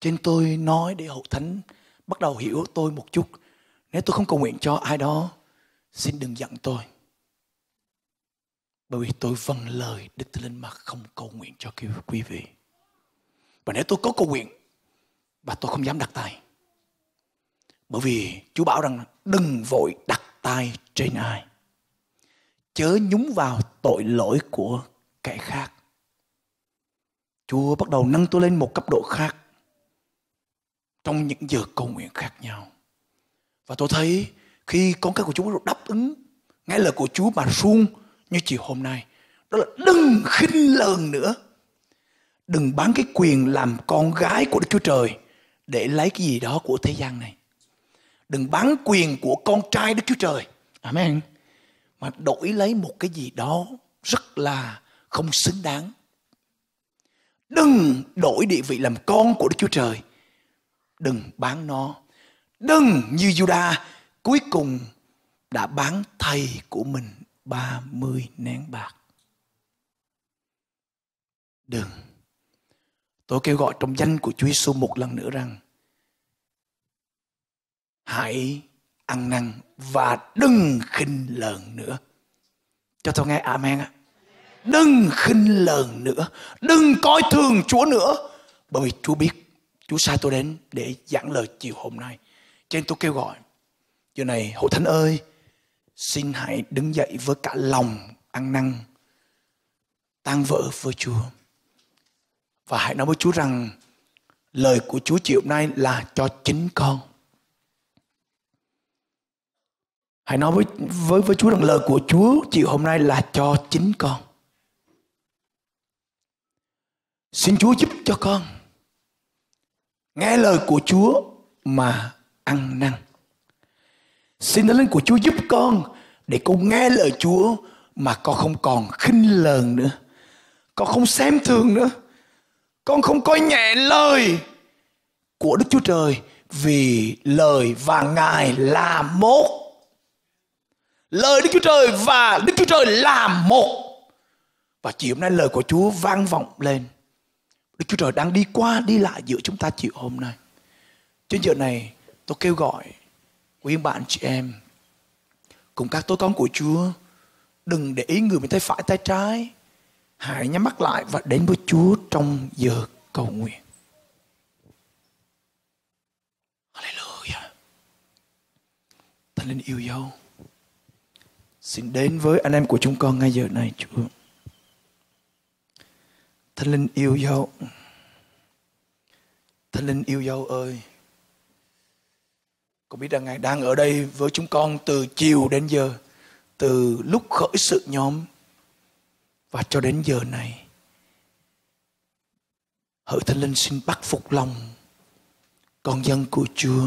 trên tôi nói để hậu thánh bắt đầu hiểu tôi một chút nếu tôi không cầu nguyện cho ai đó xin đừng giận tôi bởi vì tôi vâng lời đức thánh linh mà không cầu nguyện cho quý vị và nếu tôi có cầu nguyện và tôi không dám đặt tay bởi vì chúa bảo rằng đừng vội đặt tay trên ai chớ nhúng vào tội lỗi của kẻ khác. Chúa bắt đầu nâng tôi lên một cấp độ khác trong những giờ cầu nguyện khác nhau. Và tôi thấy khi con cái của Chúa bắt đáp ứng nghe lời của Chúa mà run như chiều hôm nay, đó là đừng khinh lờn nữa. Đừng bán cái quyền làm con gái của Đức Chúa Trời để lấy cái gì đó của thế gian này. Đừng bán quyền của con trai Đức Chúa Trời. Amen mà đổi lấy một cái gì đó rất là không xứng đáng đừng đổi địa vị làm con của đức chúa trời đừng bán nó đừng như juda cuối cùng đã bán thầy của mình 30 nén bạc. Đừng. Tôi kêu gọi trong danh của Chúa Giêsu một lần nữa rằng hãy ăn năn và đừng khinh lờn nữa cho tôi nghe amen ạ đừng khinh lờn nữa đừng coi thường chúa nữa bởi vì chúa biết chúa sai tôi đến để giảng lời chiều hôm nay cho nên tôi kêu gọi giờ này hội thánh ơi xin hãy đứng dậy với cả lòng ăn năn tan vỡ với chúa và hãy nói với chúa rằng lời của chúa chiều hôm nay là cho chính con Hãy nói với, với, với Chúa rằng lời của Chúa chiều hôm nay là cho chính con. Xin Chúa giúp cho con nghe lời của Chúa mà ăn năn. Xin Thánh Linh của Chúa giúp con để con nghe lời Chúa mà con không còn khinh lờn nữa. Con không xem thường nữa. Con không coi nhẹ lời của Đức Chúa Trời vì lời và Ngài là một Lời Đức Chúa Trời và Đức Chúa Trời là một. Và chiều hôm nay lời của Chúa vang vọng lên. Đức Chúa Trời đang đi qua đi lại giữa chúng ta chiều hôm nay. Trên giờ này tôi kêu gọi quý bạn chị em cùng các tôi con của Chúa đừng để ý người mình tay phải tay trái hãy nhắm mắt lại và đến với Chúa trong giờ cầu nguyện. Hallelujah. Thánh linh yêu dấu. Xin đến với anh em của chúng con ngay giờ này Chúa. Thánh linh yêu dấu. Thánh linh yêu dấu ơi. Con biết rằng Ngài đang ở đây với chúng con từ chiều đến giờ. Từ lúc khởi sự nhóm và cho đến giờ này. Hỡi Thánh Linh xin bắt phục lòng con dân của Chúa.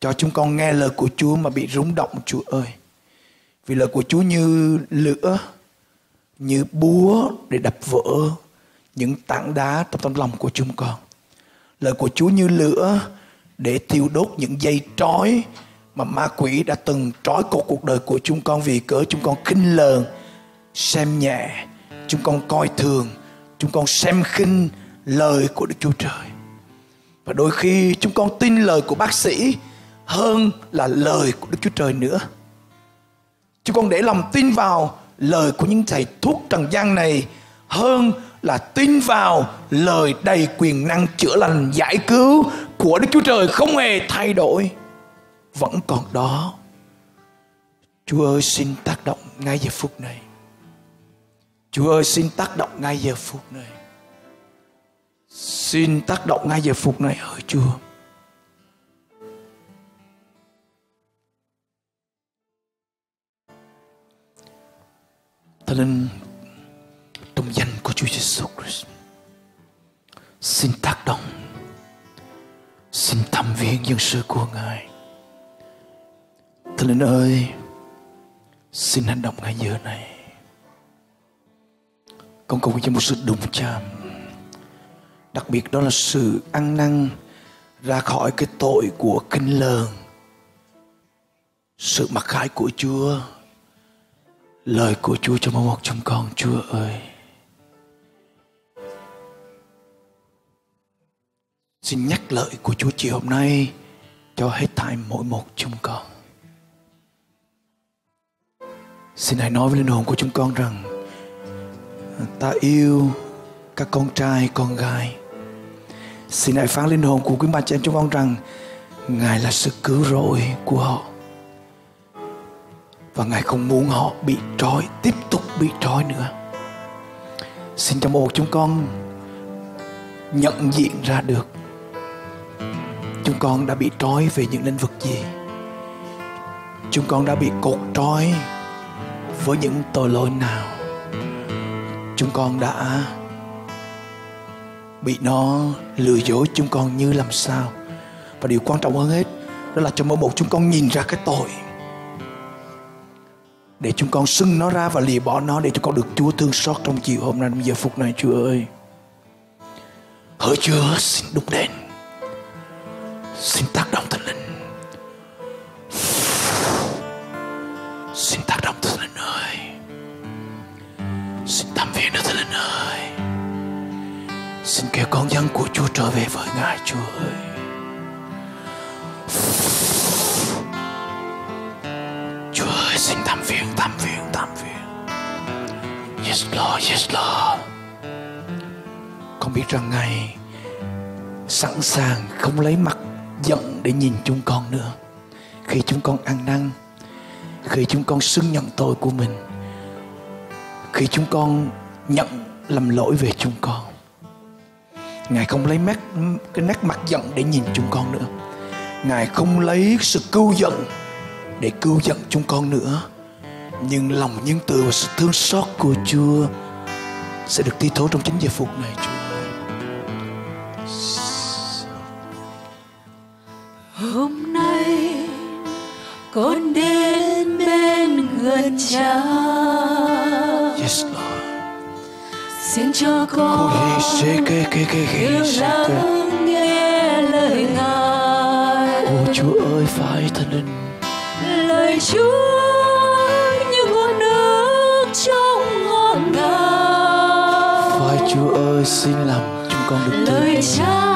Cho chúng con nghe lời của Chúa mà bị rúng động Chúa ơi. Vì lời của Chúa như lửa, như búa để đập vỡ những tảng đá trong tâm lòng của chúng con. Lời của Chúa như lửa để thiêu đốt những dây trói mà ma quỷ đã từng trói cột cuộc đời của chúng con vì cớ chúng con khinh lờn, xem nhẹ, chúng con coi thường, chúng con xem khinh lời của Đức Chúa Trời. Và đôi khi chúng con tin lời của bác sĩ hơn là lời của Đức Chúa Trời nữa Chứ con để lòng tin vào lời của những thầy thuốc trần gian này hơn là tin vào lời đầy quyền năng chữa lành giải cứu của Đức Chúa Trời không hề thay đổi vẫn còn đó Chúa ơi xin tác động ngay giờ phút này Chúa ơi xin tác động ngay giờ phút này Xin tác động ngay giờ phút này hỡi Chúa thân nên trong danh của Chúa Giêsu, Christ xin tác động xin thăm viếng dân sự của Ngài thân Linh ơi xin hành động ngay giờ này con cầu cho một sự đụng chạm đặc biệt đó là sự ăn năn ra khỏi cái tội của kinh lờn sự mặc khải của Chúa lời của Chúa cho mỗi một chúng con Chúa ơi xin nhắc lời của Chúa chiều hôm nay cho hết thảy mỗi một chúng con xin hãy nói với linh hồn của chúng con rằng ta yêu các con trai con gái xin hãy phán linh hồn của quý bà chị em chúng con rằng ngài là sự cứu rỗi của họ và Ngài không muốn họ bị trói tiếp tục bị trói nữa xin trong một chúng con nhận diện ra được chúng con đã bị trói về những lĩnh vực gì chúng con đã bị cột trói với những tội lỗi nào chúng con đã bị nó lừa dối chúng con như làm sao và điều quan trọng hơn hết đó là cho mỗi một chúng con nhìn ra cái tội để chúng con xưng nó ra và lìa bỏ nó để chúng con được Chúa thương xót trong chiều hôm nay trong giờ phút này Chúa ơi hỡi Chúa xin đúc đến xin tác động thần linh xin tác động thần linh ơi xin thăm viếng đức thần linh ơi xin kêu con dân của Chúa trở về với ngài Chúa ơi Lord, con biết rằng ngài sẵn sàng không lấy mặt giận để nhìn chúng con nữa khi chúng con ăn năn khi chúng con xưng nhận tội của mình khi chúng con nhận lầm lỗi về chúng con ngài không lấy mắt cái nét mặt giận để nhìn chúng con nữa ngài không lấy sự cưu giận để cưu giận chúng con nữa nhưng lòng nhân từ và sự thương xót của chúa sẽ được thi thố trong chính giây phút này Chúa ơi. Hôm nay con đến bên gần cha Yes Lord Xin cho con hiểu lắng nghe lời Ngài Ô Chúa ơi phải thần linh Lời Chúa xin lòng chúng con được thương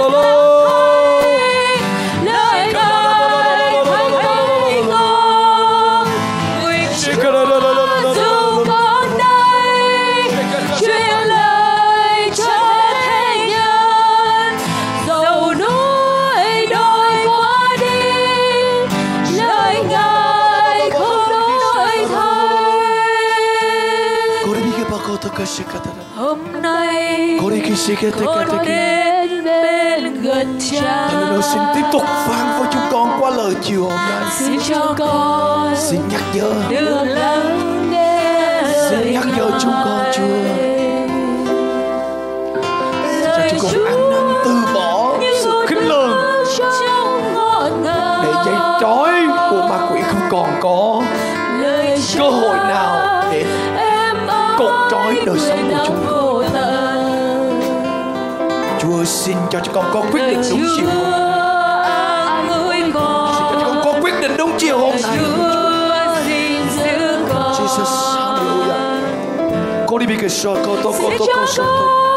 hôm nay con đến bên gần cha Thầy ơi xin tiếp tục phán với chúng con qua lời chiều hôm nay xin cho con xin nhắc nhớ được lắng nghe xin nhắc nhớ chúng con chúa cho chúng con ăn năn từ bỏ sự khinh lường để dây trói của ma quỷ không còn có cơ hội nào để cột trói đời sống của chúng con Chúa xin cho chúng con có quyết định đúng chiều hôm nay Xin cho chúng con có quyết định đúng chiều hôm nay Jesus, hallelujah. Cô đi bị kịch sơ, cô tô, cô tô, cô sơ tô.